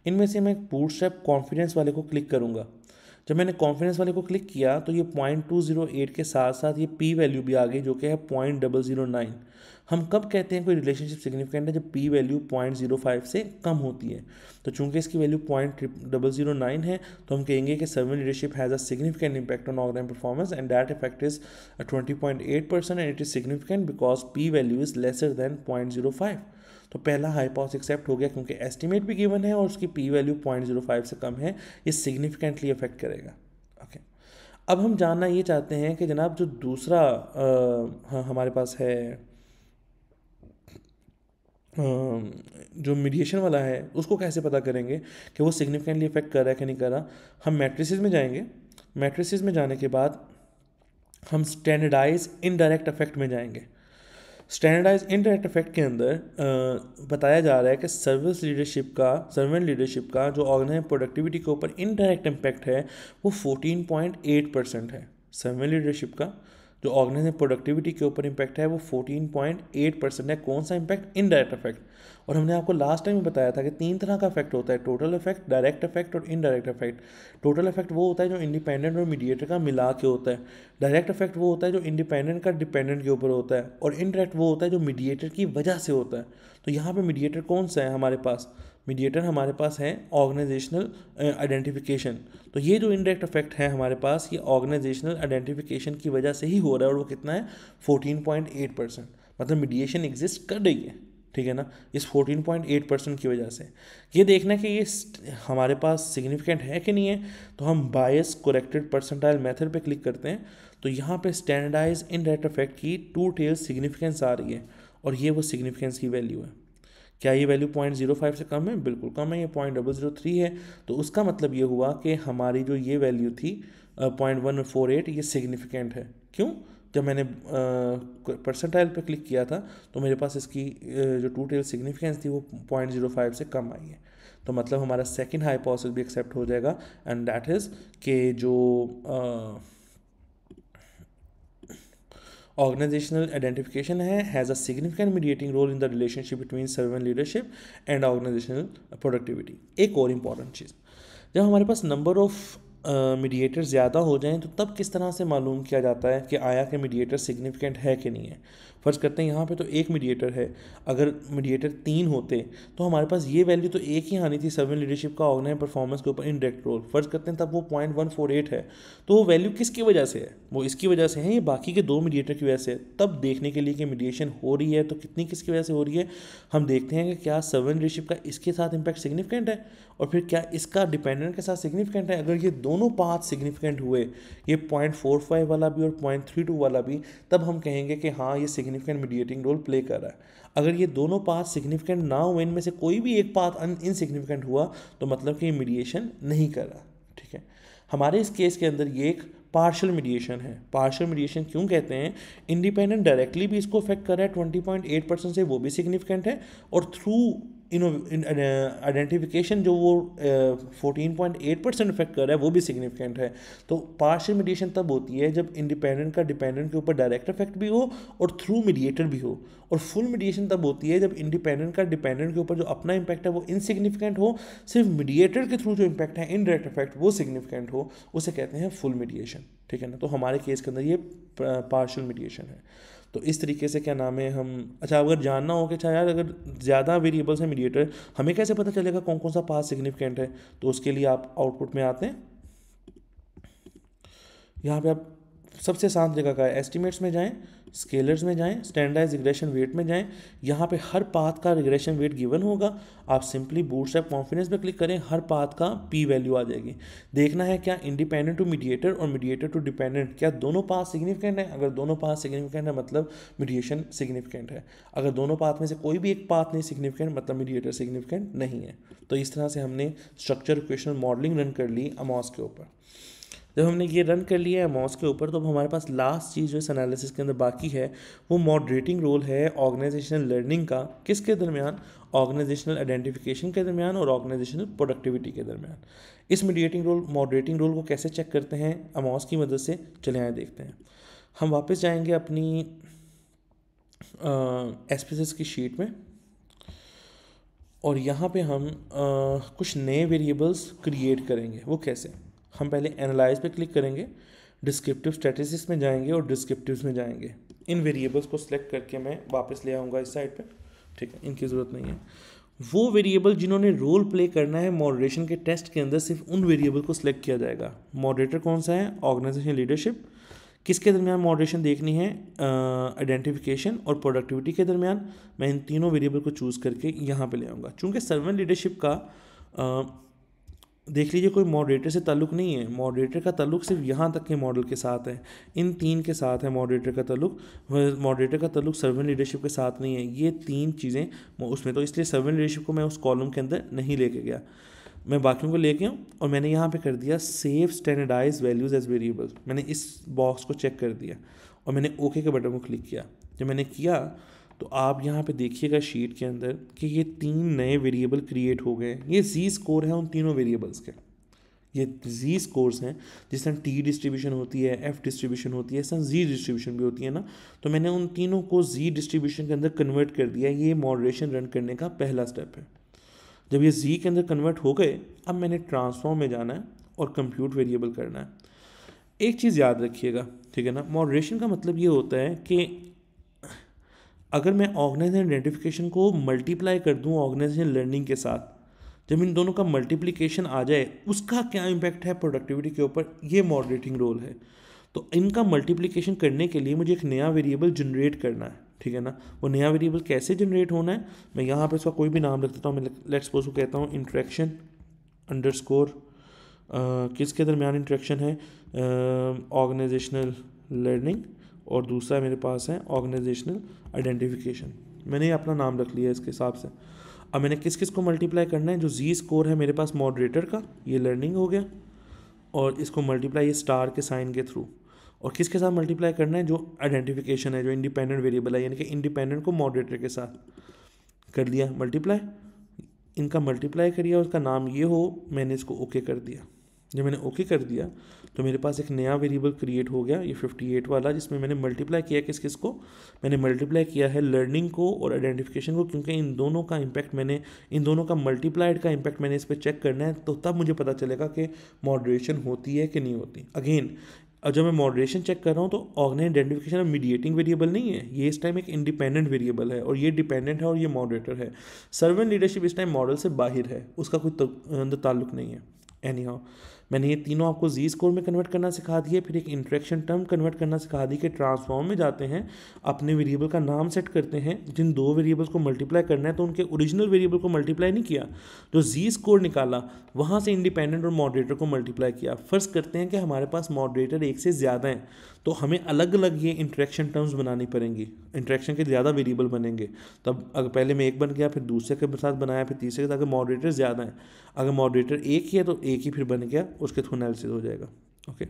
S1: इनमें से मैं बूट कॉन्फिडेंस वाले को क्लिक करूँगा जब मैंने कॉन्फिडेंस वाले को क्लिक किया तो ये पॉइंट टू जीरो एट के साथ साथ ये पी वैल्यू भी आ गई जो कि है पॉइंट डबल जीरो नाइन हम कब कहते हैं कोई रिलेशनशिप सिग्निफिकेंट है जब P value point zero five से कम होती है तो चूंकि इसकी value point double zero nine है तो हम कहेंगे कि servant leadership has a significant impact on organize performance and that effect is twenty point eight percent and it is significant because P value is lesser than point zero five तो पहला high POS accept हो गया क्योंकि estimate भी given है और उसकी P value point zero five से कम है ये सिग्निफिकेंटली इफेक्ट करेगा ओके अब हम जानना ये चाहते हैं कि जनाब जो दूसरा आ, हमारे पास है जो मीडिएशन वाला है उसको कैसे पता करेंगे कि वो सिग्निफिकेंटली इफेक्ट कर रहा है कि नहीं कर रहा हम मैट्रिसेस में जाएंगे मैट्रिसेस में जाने के बाद हम स्टैंडर्डाइज इनडायरेक्ट इफेक्ट में जाएंगे स्टैंडर्डाइज इनडायरेक्ट इफेक्ट के अंदर बताया जा रहा है कि सर्विस लीडरशिप का सर्वेंट लीडरशिप का जो ऑर्गेनाइज प्रोडक्टिविटी के ऊपर इनडायरेक्ट इम्पैक्ट है वो फोर्टीन पॉइंट एट परसेंट है सर्वेंट लीडरशिप का जो ऑर्गेनाइज प्रोडक्टिविटी के ऊपर इम्पैक्ट है वो फोर्टीन पॉइंट एट परसेंट है कौन सा इम्पैक्ट इनडायरेक्ट इफेक्ट और हमने आपको लास्ट टाइम भी बताया था कि तीन तरह का इफेक्ट होता है टोटल इफेक्ट डायरेक्ट इफेक्ट और इनडायरेक्ट इफेक्ट टोटल इफेक्ट वो होता है जो इंडिपेंडेंट और मीडिएटर का मिला के होता है डायरेक्ट इफेक्ट वो होता है जो इंडिपेंडेंट का डिपेंडेंट के ऊपर होता है और इनडायरेक्ट वो होता है जो मीडिएटर की वजह से होता है तो यहाँ पर मीडिएटर कौन सा है हमारे पास मीडिएटर हमारे पास है ऑर्गेनाइजेशनल आइडेंटिफिकेशन तो ये जो इनडायरेक्ट इफेक्ट है हमारे पास ये ऑर्गेनाइजेशनल आइडेंटिफिकेशन की वजह से ही हो रहा है और वो कितना है फोर्टीन पॉइंट एट परसेंट मतलब मीडिएशन एग्जिस्ट कर रही है ठीक है ना इस 14.8 परसेंट की वजह से ये देखना कि ये हमारे पास सिग्निफिकेंट है कि नहीं है तो हम बायस कोरेक्टेड परसेंटाइल मेथड पे क्लिक करते हैं तो यहाँ पे स्टैंडर्डाइज इन डेट इफेक्ट की टू टेल सिग्निफिकेंस आ रही है और ये वो सिग्निफिकेंस की वैल्यू है क्या ये वैल्यू पॉइंट जीरो फाइव से कम है बिल्कुल कम है ये पॉइंट डबल जीरो थ्री है तो उसका मतलब ये हुआ कि हमारी जो ये वैल्यू थी पॉइंट वन फोर एट ये सिग्निफिकेंट है क्यों जब मैंने परसेंटाइल पर क्लिक किया था तो मेरे पास इसकी जो टू टेल सिग्निफिकेंस थी वो पॉइंट जीरो फाइव से कम आई है तो मतलब हमारा सेकेंड पॉसिस भी एक्सेप्ट हो जाएगा एंड दैट इज़ के जो ऑर्गेनाइजेशनल आइडेंटिफिकेशन है has a significant mediating role in the relationship between servant leadership and organizational productivity एक और इम्पॉर्टेंट चीज़ जब हमारे पास नंबर ऑफ मीडिएटर ज़्यादा हो जाएं तो तब किस तरह से मालूम किया जाता है कि आया के मीडिएटर सिग्निफिकेंट है कि नहीं है फ़र्ज़ करते हैं यहाँ पे तो एक मीडिएटर है अगर मीडिएटर तीन होते तो हमारे पास ये वैल्यू तो एक ही आनी थी सर्वेंट लीडरशिप का ऑर्गेनाइज परफॉर्मेंस के ऊपर इनडायरेक्ट रोल फ़र्ज़ करते हैं तब वो पॉइंट वन फोर एट है तो वो वैल्यू किसकी वजह से है वो इसकी वजह से है ये बाकी के दो मीडिएटर की वजह से तब देखने के लिए कि मीडिएशन हो रही है तो कितनी किसकी वजह से हो रही है हम देखते हैं कि क्या सर्वन लीडरशिप का इसके साथ इम्पैक्ट सिग्निफिकेंट है और फिर क्या इसका डिपेंडेंट के साथ सिग्निफिकेंट है अगर ये दोनों पाथ सिग्निफिकेंट हुए ये पॉइंट फोर फाइव वाला भी और पॉइंट थ्री टू वाला भी तब हम कहेंगे कि हाँ ये signific significant mediating role play कर रहा है अगर ये दोनों पाथ सिग्निफिकेंट ना हुए इनमें से कोई भी एक पाथ इनसिग्निफिकेंट हुआ तो मतलब कि ये मीडिएशन नहीं कर रहा ठीक है हमारे इस केस के अंदर ये एक पार्शल मीडिएशन है पार्शल मीडिएशन क्यों कहते हैं इंडिपेंडेंट डायरेक्टली भी इसको अफेक्ट कर रहा है ट्वेंटी पॉइंट एट परसेंट से वो भी सिग्निफिकेंट है और थ्रू इनो आइडेंटिफिकेशन जो वो fourteen point eight percent effect कर रहा है वो भी सिग्निफिकेंट है तो पार्शियल मीडिएशन तब होती है जब इंडिपेंडेंट का डिपेंडेंट के ऊपर डायरेक्ट इफेक्ट भी हो और थ्रू मीडिएटर भी हो और फुल मीडिएशन तब होती है जब इंडिपेंडेंट का डिपेंडेंट के ऊपर जो अपना इम्पैक्ट है वो इनसिग्निफिकेंट हो सिर्फ मीडिएटर के थ्रू जो इम्पैक्ट है इनडायरेक्ट इफेक्ट वो सिग्निफिकेंट हो उसे कहते हैं फुल मीडिएशन ठीक है ना तो हमारे केस के अंदर ये पार्शल मीडिएशन है तो इस तरीके से क्या नाम है हम अच्छा अगर जानना हो कि अच्छा यार अगर ज़्यादा वेरिएबल्स हैं मीडिएटर हमें कैसे पता चलेगा कौन कौन सा पास सिग्निफिकेंट है तो उसके लिए आप आउटपुट में आते हैं यहाँ पे आप सबसे शांत जगह का है एस्टिमेट्स में जाएँ स्केलर्स में जाएं स्टैंडर्ड रिग्रेशन वेट में जाएं यहाँ पे हर पाथ का रिग्रेशन वेट गिवन होगा आप सिंपली बूटस्ट्रैप कॉन्फिडेंस पे क्लिक करें हर पाथ का पी वैल्यू आ जाएगी देखना है क्या इंडिपेंडेंट टू मीडिएटर और मीडिएटर टू डिपेंडेंट क्या दोनों पाथ सिग्निफिकेंट मतलब है अगर दोनों पाथ सिग्निफिकेंट है मतलब मीडिएशन सिग्निफिकेंट है अगर दोनों पाथ में से कोई भी एक पाथ नहीं सिग्निफिकेंट मतलब मीडिएटर सिग्निफिकेंट नहीं है तो इस तरह से हमने स्ट्रक्चर क्वेश्चन मॉडलिंग रन कर ली अमॉस के ऊपर जब हमने ये रन कर लिया है मॉस के ऊपर तो अब हमारे पास लास्ट चीज़ जो इस एनालिसिस के अंदर बाकी है वो मॉडरेटिंग रोल है ऑर्गेनाइजेशनल लर्निंग का किसके दरमियान ऑर्गेनाइजेशनल आइडेंटिफिकेशन के दरमियान और ऑर्गेनाइजेशनल प्रोडक्टिविटी के दरमियान इस मीडिएटिंग रोल मॉडरेटिंग रोल को कैसे चेक करते हैं अमॉस की मदद से चले आए देखते हैं हम वापस जाएंगे अपनी एस की शीट में और यहाँ पे हम आ, कुछ नए वेरिएबल्स क्रिएट करेंगे वो कैसे हम पहले एनालाइज पे क्लिक करेंगे डिस्क्रिप्टिव स्ट्रेटजिस में जाएंगे और डिस्क्रिप्टिव में जाएंगे इन वेरिएबल्स को सिलेक्ट करके मैं वापस ले आऊँगा इस साइड पर ठीक है इनकी ज़रूरत नहीं है वो वेरिएबल जिन्होंने रोल प्ले करना है मॉडरेशन के टेस्ट के अंदर सिर्फ उन वेरिएबल को सिलेक्ट किया जाएगा मॉडरेटर कौन सा है ऑर्गेनाइजेशन लीडरशिप किसके दरमियान मॉडरेशन देखनी है आइडेंटिफिकेशन uh, और प्रोडक्टिविटी के दरमियान मैं इन तीनों वेरिएबल को चूज़ करके यहाँ पे ले आऊँगा चूँकि सर्वेंट लीडरशिप का uh, देख लीजिए कोई मॉडरेटर से ताल्लुक़ नहीं है मॉडरेटर का ताल्लुक सिर्फ यहाँ तक के मॉडल के साथ है इन तीन के साथ है मॉडरेटर का ताल्लुक मॉडरेटर का ताल्लुक सर्वेंट लीडरशिप के साथ नहीं है ये तीन चीज़ें उसमें तो इसलिए सर्वेंट लीडरशिप को मैं उस कॉलम के अंदर नहीं लेके गया मैं बाकियों को लेके आऊँ और मैंने यहाँ पर कर दिया save standardize values as variables मैंने इस बॉक्स को चेक कर दिया और मैंने ओके के बटन को क्लिक किया जब मैंने किया तो आप यहाँ पे देखिएगा शीट के अंदर कि ये तीन नए वेरिएबल क्रिएट हो गए ये जी स्कोर है उन तीनों वेरिएबल्स के ये जी स्कोर्स हैं जिस तरह टी डिस्ट्रीब्यूशन होती है एफ डिस्ट्रीब्यूशन होती है इस तरह जी डिस्ट्रीब्यूशन भी होती है ना तो मैंने उन तीनों को जी डिस्ट्रीब्यूशन के अंदर कन्वर्ट कर दिया ये मॉडरेशन रन करने का पहला स्टेप है जब ये जी के अंदर कन्वर्ट हो गए अब मैंने ट्रांसफॉर्म में जाना है और कंप्यूट वेरिएबल करना है एक चीज़ याद रखिएगा ठीक है ना मॉडरेशन का मतलब ये होता है कि अगर मैं ऑर्गेनाइजेशन आइडेंटिफिकेशन को मल्टीप्लाई कर दूँ ऑर्गेनाइजेशन लर्निंग के साथ जब इन दोनों का मल्टीप्लिकेशन आ जाए उसका क्या इम्पैक्ट है प्रोडक्टिविटी के ऊपर ये मॉडरेटिंग रोल है तो इनका मल्टीप्लिकेशन करने के लिए मुझे एक नया वेरिएबल जनरेट करना है ठीक है ना वो नया वेरिएबल कैसे जनरेट होना है मैं यहाँ पर इसका कोई भी नाम रख देता हूँ मैं लेट्स सपोज को कहता हूँ इंट्रैक्शन अंडर स्कोर किसके दरमियान इंट्रैक्शन है ऑर्गेनाइजेशनल लर्निंग और दूसरा मेरे पास है ऑर्गेनाइजेशनल आइडेंटिफिकेशन मैंने अपना नाम रख लिया इसके हिसाब से अब मैंने किस किस को मल्टीप्लाई करना है जो जी स्कोर है मेरे पास मॉडरेटर का ये लर्निंग हो गया और इसको मल्टीप्लाई ये स्टार के साइन के थ्रू और किसके साथ मल्टीप्लाई करना है जो आइडेंटिफिकेशन है जो इंडिपेंडेंट वेरिएबल है यानी कि इंडिपेंडेंट को मॉडरेटर के साथ कर लिया मल्टीप्लाई इनका मल्टीप्लाई करिए उसका नाम ये हो मैंने इसको ओके okay कर दिया जब मैंने ओके कर दिया तो मेरे पास एक नया वेरिएबल क्रिएट हो गया ये 58 वाला जिसमें मैंने मल्टीप्लाई किया किस किस को मैंने मल्टीप्लाई किया है लर्निंग को और आइडेंटिफिकेशन को क्योंकि इन दोनों का इम्पैक्ट मैंने इन दोनों का मल्टीप्लाइड का इम्पैक्ट मैंने इस पर चेक करना है तो तब मुझे पता चलेगा कि मॉडरेशन होती है कि नहीं होती अगेन अब जब मैं मॉडरेशन चेक कर रहा हूँ तो ऑर्गन आइडेंटिफिकेशन मीडिएटिंग वेरिएबल नहीं है ये इस टाइम एक इंडिपेंडेंट वेरिएबल है और ये डिपेंडेंट है और ये मॉडरेटर है सर्वेंट लीडरशिप इस टाइम मॉडल से बाहर है उसका कोई ताल्लुक नहीं है एनी हाउ मैंने ये तीनों आपको जी स्कोर में कन्वर्ट करना सिखा दिए फिर एक इंट्रेक्शन टर्म कन्वर्ट करना सिखा दी कि ट्रांसफॉर्म में जाते हैं अपने वेरिएबल का नाम सेट करते हैं जिन दो वेरिएबल्स को मल्टीप्लाई करना है तो उनके ओरिजिनल वेरिएबल को मल्टीप्लाई नहीं किया जो जी स्कोर निकाला वहाँ से इंडिपेंडेंट और मॉडरेटर को मल्टीप्लाई किया फर्स्ट करते हैं कि हमारे पास मॉडरेटर एक से ज़्यादा हैं तो हमें अलग अलग ये इंट्रैक्शन टर्म्स बनानी पड़ेंगी इंट्रैक्शन के ज़्यादा वेरिएबल बनेंगे तब अगर पहले में एक बन गया फिर दूसरे के साथ बनाया फिर तीसरे के साथ अगर मॉडरेटर ज़्यादा है अगर मॉडरेटर एक ही है तो एक ही फिर बन गया उसके थ्रू एनालिसिस हो जाएगा ओके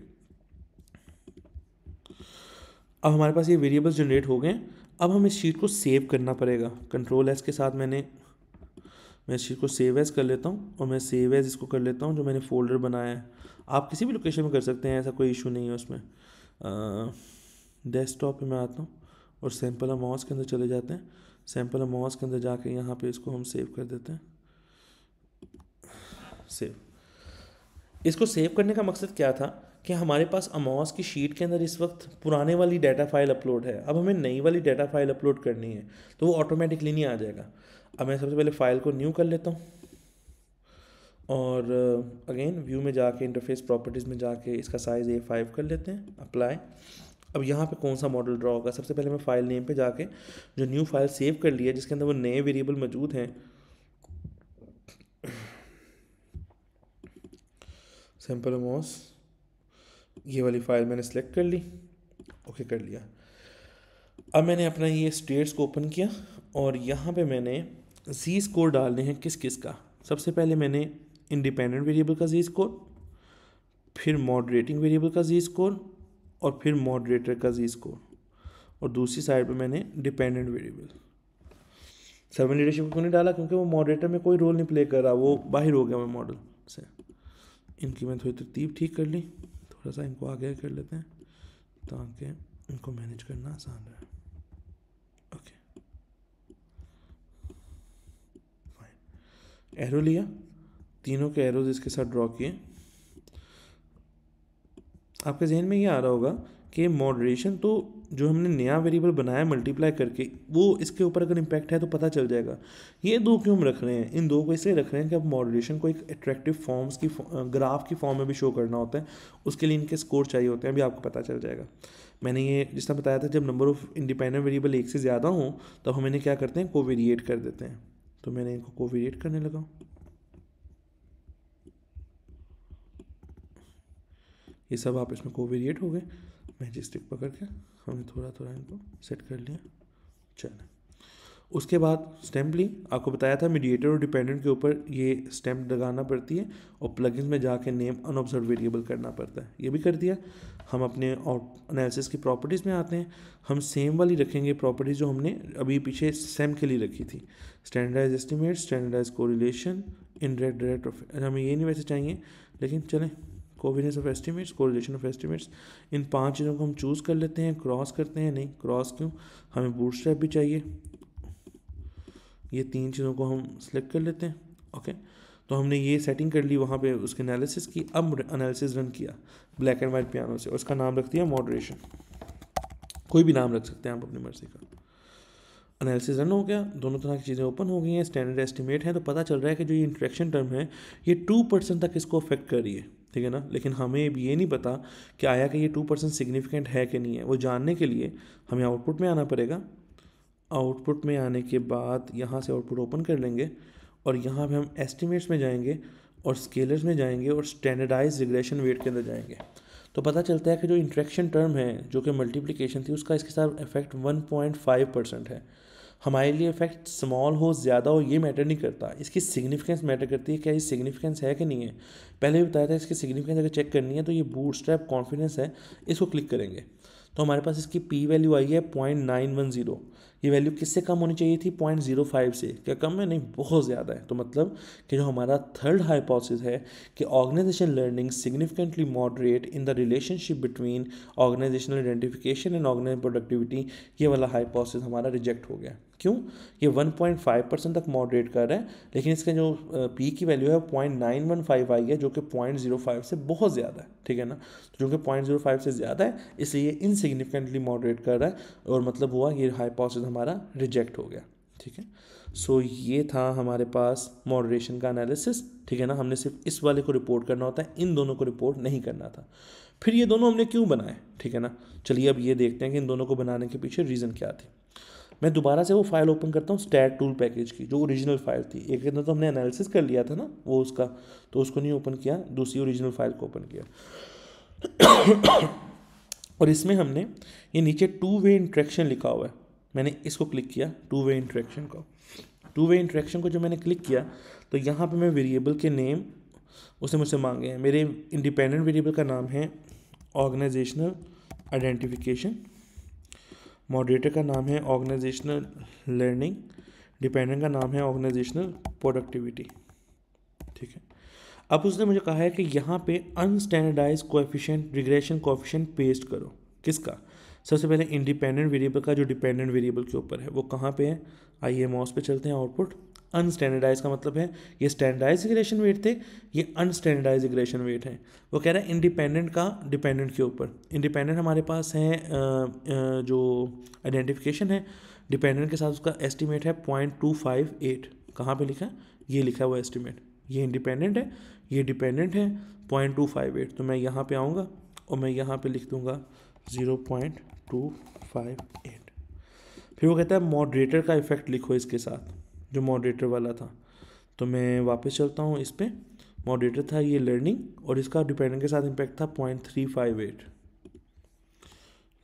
S1: अब हमारे पास ये वेरिएबल्स जनरेट हो गए अब हमें शीट को सेव करना पड़ेगा कंट्रोल एस के साथ मैंने मैं इस को सेव एज़ कर लेता हूँ और मैं सेव एज़ इसको कर लेता हूँ जो मैंने फोल्डर बनाया है आप किसी भी लोकेशन में कर सकते हैं ऐसा कोई इशू नहीं है उसमें डेस्कटॉप पे मैं आता हूँ और सैम्पल अमाउंट्स के अंदर चले जाते हैं सैम्पल अमाउंट्स के अंदर जाके यहाँ पे इसको हम सेव कर देते हैं सेव इसको सेव करने का मकसद क्या था कि हमारे पास अमाउस की शीट के अंदर इस वक्त पुराने वाली डाटा फाइल अपलोड है अब हमें नई वाली डाटा फाइल अपलोड करनी है तो वो ऑटोमेटिकली नहीं आ जाएगा अब मैं सबसे पहले फ़ाइल को न्यू कर लेता हूँ और अगेन व्यू में जाके इंटरफेस प्रॉपर्टीज़ में जाके इसका साइज़ ए फाइव कर लेते हैं अप्लाई अब यहाँ पे कौन सा मॉडल ड्रा होगा सबसे पहले मैं फ़ाइल नेम पे जाके जो न्यू फाइल सेव कर लिया जिसके अंदर वो नए वेरिएबल मौजूद हैं सिंपल मोस ये वाली फ़ाइल मैंने सेलेक्ट कर ली ओके कर लिया अब मैंने अपना ये स्टेट्स को ओपन किया और यहाँ पे मैंने जी स्कोर डालने हैं किस किस का सबसे पहले मैंने इंडिपेंडेंट वेरिएबल का जी स्कोर फिर मॉडरेटिंग वेरिएबल का जी स्कोर और फिर मॉडरेटर का जी स्कोर और दूसरी साइड पे मैंने डिपेंडेंट वेरिएबल सेवन लीडरशिप क्यों नहीं डाला क्योंकि वो मॉडरेटर में कोई रोल नहीं प्ले कर रहा वो बाहर हो गया मैं मॉडल से इनकी मैंने थोड़ी तरतीब ठीक कर ली थोड़ा सा इनको आगे कर लेते हैं ताकि इनको मैनेज करना आसान रहे ओके फाइन एरो लिया तीनों के एरोज इसके साथ ड्रॉ किए आपके जहन में ये आ रहा होगा कि मॉडरेशन तो जो हमने नया वेरिएबल बनाया मल्टीप्लाई करके वो इसके ऊपर अगर इम्पैक्ट है तो पता चल जाएगा ये दो क्यों हम रख रहे हैं इन दो को इसलिए रख रहे हैं कि अब मॉडरेशन को एक अट्रैक्टिव फॉर्म्स की ग्राफ की फॉर्म में भी शो करना होता है उसके लिए इनके स्कोर चाहिए होते हैं अभी आपको पता चल जाएगा मैंने ये जिस तरह बताया था जब नंबर ऑफ़ इंडिपेंडेंट वेरिएबल एक से ज़्यादा हों तब हम इन्हें क्या करते हैं कोवेरिएट कर देते हैं तो मैंने इनको कोवेरिएट करने लगा ये सब आप इसमें कोवेरिएट हो गए मैजिस्टिक पकड़ के हमने थोड़ा थोड़ा इनको सेट कर लिया चलें उसके बाद स्टैम्प ली आपको बताया था मीडिएटर और डिपेंडेंट के ऊपर ये स्टैम्प लगाना पड़ती है और प्लगइन्स में जाके नेम अनऑब्जर्व वेरिएबल करना पड़ता है ये भी कर दिया हम अपने और एनालिसिस की प्रॉपर्टीज़ में आते हैं हम सेम वाली रखेंगे प्रॉपर्टीज़ जो हमने अभी पीछे सेम के लिए रखी थी standardize estimate standardize correlation direct direct हमें ये नहीं वैसे चाहिए लेकिन चलें covariance of estimates correlation of estimates इन पांच चीज़ों को हम चूज़ कर लेते हैं क्रॉस करते हैं नहीं क्रॉस क्यों हमें बूट भी चाहिए ये तीन चीज़ों को हम सेलेक्ट कर लेते हैं ओके तो हमने ये सेटिंग कर ली वहाँ पे उसके एनालिसिस की अब एनालिसिस रन किया ब्लैक एंड वाइट पियानो से उसका नाम रख दिया मॉडरेशन कोई भी नाम रख सकते हैं आप अपनी मर्जी का एनालिसिस रन हो गया दोनों तरह की चीज़ें ओपन हो गई हैं स्टैंडर्ड एस्टिमेट है तो पता चल रहा है कि जो ये इंट्रैक्शन टर्म है ये टू परसेंट तक इसको अफेक्ट कर रही है ठीक है ना लेकिन हमें अब ये नहीं पता कि आया का ये टू परसेंट सिग्निफिकेंट है कि नहीं है वो जानने के लिए हमें आउटपुट में आना पड़ेगा आउटपुट में आने के बाद यहाँ से आउटपुट ओपन कर लेंगे और यहाँ पर हम एस्टिमेट्स में जाएंगे और स्केलर्स में जाएंगे और स्टैंडर्डाइज रिग्रेशन वेट के अंदर जाएंगे तो पता चलता है कि जो इंट्रैक्शन टर्म है जो कि मल्टीप्लिकेशन थी उसका इसके साथ इफेक्ट 1.5 परसेंट है हमारे लिए इफेक्ट स्मॉल हो ज़्यादा हो ये मैटर नहीं करता इसकी सिग्निफिकेंस मैटर करती है क्या ये सिग्निफिकेंस है कि नहीं है पहले भी बताया था इसकी सिग्निफिकेंस अगर चेक करनी है तो ये बूट कॉन्फिडेंस है इसको क्लिक करेंगे तो हमारे पास इसकी पी वैल्यू आई है पॉइंट नाइन वन जीरो ये वैल्यू किससे कम होनी चाहिए थी पॉइंट जीरो फाइव से क्या कम है नहीं बहुत ज़्यादा है तो मतलब कि जो हमारा थर्ड हाइपोसिस है कि organization learning significantly moderate in the relationship between organizational identification and organize productivity ये वाला हाइपोसिस हमारा रिजेक्ट हो गया क्यों ये 1.5 परसेंट तक मॉडरेट कर रहा है लेकिन इसका जो पी की वैल्यू है पॉइंट नाइन वन फाइव आई है जो कि पॉइंट जीरो फाइव से बहुत ज़्यादा है ठीक है ना तो जो कि पॉइंट जीरो फाइव से ज़्यादा है इसलिए इनसिग्निफिकेंटली मॉडरेट कर रहा है और मतलब हुआ ये हाइपोथेसिस हमारा रिजेक्ट हो गया ठीक है सो so, ये था हमारे पास मॉडरेशन का एनालिसिस ठीक है ना हमने सिर्फ इस वाले को रिपोर्ट करना होता है इन दोनों को रिपोर्ट नहीं करना था फिर ये दोनों हमने क्यों बनाए ठीक है ना चलिए अब ये देखते हैं कि इन दोनों को बनाने के पीछे रीज़न क्या थी मैं दोबारा से वो फाइल ओपन करता हूँ स्टैट टूल पैकेज की जो ओरिजिनल फाइल थी एक दिन तो हमने एनालिसिस कर लिया था ना वो उसका तो उसको नहीं ओपन किया दूसरी ओरिजिनल फाइल को ओपन किया और इसमें हमने ये नीचे टू वे इंट्रैक्शन लिखा हुआ है मैंने इसको क्लिक किया टू वे इंट्रैक्शन को टू वे इंट्रैक्शन को जब मैंने क्लिक किया तो यहाँ पे मैं वेरिएबल के नेम उसने मुझसे मांगे हैं मेरे इंडिपेंडेंट वेरिएबल का नाम है ऑर्गेनाइजेशनल आइडेंटिफिकेशन मॉडरेटर का नाम है ऑर्गेनाइजेशनल लर्निंग डिपेंडेंट का नाम है ऑर्गेनाइजेशनल प्रोडक्टिविटी ठीक है अब उसने मुझे कहा है कि यहाँ पे unstandardize coefficient regression coefficient paste करो किसका सबसे पहले इंडिपेंडेंट वेरिएबल का जो डिपेंडेंट वेरिएबल के ऊपर है वो कहाँ पे है आइए माउस पे चलते हैं आउटपुट अनस्टैंडर्डाइज का मतलब है ये स्टैंडर्डाइज इग्रेशन वेट थे ये अनस्टैंडर्डाइज इग्रेशन वेट हैं वो कह रहा है इंडिपेंडेंट का डिपेंडेंट के ऊपर इंडिपेंडेंट हमारे पास है जो आइडेंटिफिकेशन है डिपेंडेंट के साथ उसका एस्टिमेट है पॉइंट टू फाइव एट कहाँ पर लिखा है ये लिखा हुआ एस्टिमेट ये इंडिपेंडेंट है ये डिपेंडेंट है पॉइंट टू फाइव एट तो मैं यहाँ पर आऊँगा और मैं यहाँ पर लिख दूँगा zero point two five eight फिर वो कहता है मॉडरेटर का इफेक्ट लिखो इसके साथ जो मॉडरेटर वाला था तो मैं वापस चलता हूँ इस पर मॉडरेटर था ये लर्निंग और इसका डिपेंडेंट के साथ इम्पैक्ट था point three five eight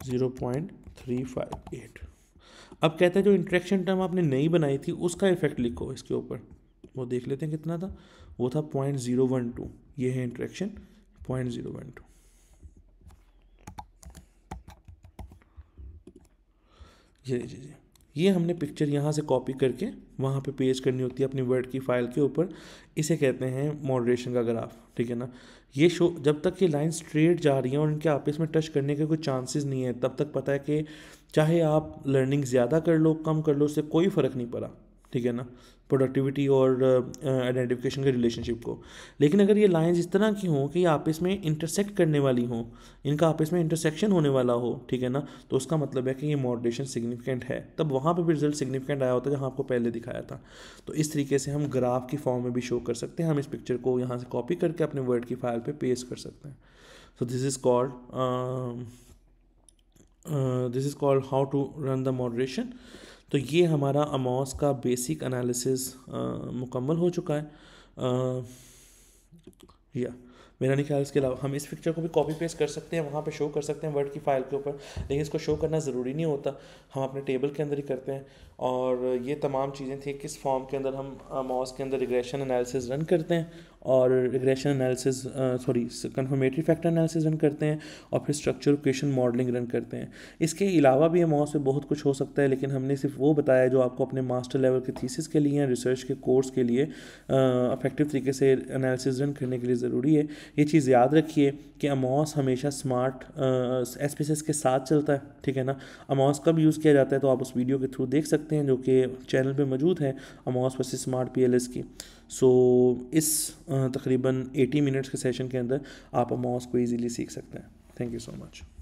S1: zero point three five eight अब कहते हैं जो इंट्रैक्शन टर्म आपने नई बनाई थी उसका इफेक्ट लिखो इसके ऊपर वो देख लेते हैं कितना था वो था पॉइंट ज़ीरो वन टू ये है interaction point zero one two जी जी जी ये हमने पिक्चर यहाँ से कॉपी करके वहाँ पे पेज करनी होती है अपनी वर्ड की फाइल के ऊपर इसे कहते हैं मॉडरेशन का ग्राफ ठीक है ना ये शो जब तक ये लाइन स्ट्रेट जा रही है और इनके आपस में टच करने के कोई चांसेस नहीं है तब तक पता है कि चाहे आप लर्निंग ज़्यादा कर लो कम कर लो उससे कोई फ़र्क नहीं पड़ा ठीक है ना प्रोडक्टिविटी और आइडेंटिफिकेशन uh, uh के रिलेशनशिप को लेकिन अगर ये लाइंस इस तरह की हों कि आपस में इंटरसेक्ट करने वाली हों इनका आपस में इंटरसेक्शन होने वाला हो ठीक है ना तो उसका मतलब है कि ये मॉडरेशन सिग्निफिकेंट है तब वहाँ पर भी रिजल्ट सिग्निफिकेंट आया होता है जहाँ आपको पहले दिखाया था तो इस तरीके से हम ग्राफ की फॉर्म में भी शो कर सकते हैं हम इस पिक्चर को यहाँ से कॉपी करके अपने वर्ड की फाइल पर पे पेस्ट कर सकते हैं so this is called this is called how to run the moderation तो ये हमारा अमॉस का बेसिक एनालिसिस मुकम्मल हो चुका है आ, या मेरा नहीं ख्याल इसके अलावा हम इस पिक्चर को भी कॉपी पेस्ट कर सकते हैं वहाँ पे शो कर सकते हैं वर्ड की फाइल के ऊपर लेकिन इसको शो करना ज़रूरी नहीं होता हम अपने टेबल के अंदर ही करते हैं और ये तमाम चीज़ें थी किस फॉर्म के अंदर हम मॉस के अंदर रिग्रेशन एनालिसिस रन करते हैं और regression analysis sorry confirmatory factor analysis run करते हैं और फिर स्ट्रक्चर क्वेश्चन मॉडलिंग रन करते हैं इसके अलावा भी एम पे बहुत कुछ हो सकता है लेकिन हमने सिर्फ वो बताया जो आपको अपने मास्टर लेवल के थीसिस के लिए रिसर्च के कोर्स के लिए अफेक्टिव तरीके से एनालिसिस रन करने के लिए ज़रूरी है ये चीज़ याद रखिए कि अमॉस हमेशा स्मार्ट एस के साथ चलता है ठीक है ना अमॉस कब यूज़ किया जाता है तो आप उस वीडियो के थ्रू देख सकते हैं जो कि चैनल पर मौजूद है अमॉस वर्सेज स्मार्ट पी की सो so, इस तकरीबन 80 मिनट्स के सेशन के अंदर आप अमाउस को इजीली सीख सकते हैं थैंक यू सो मच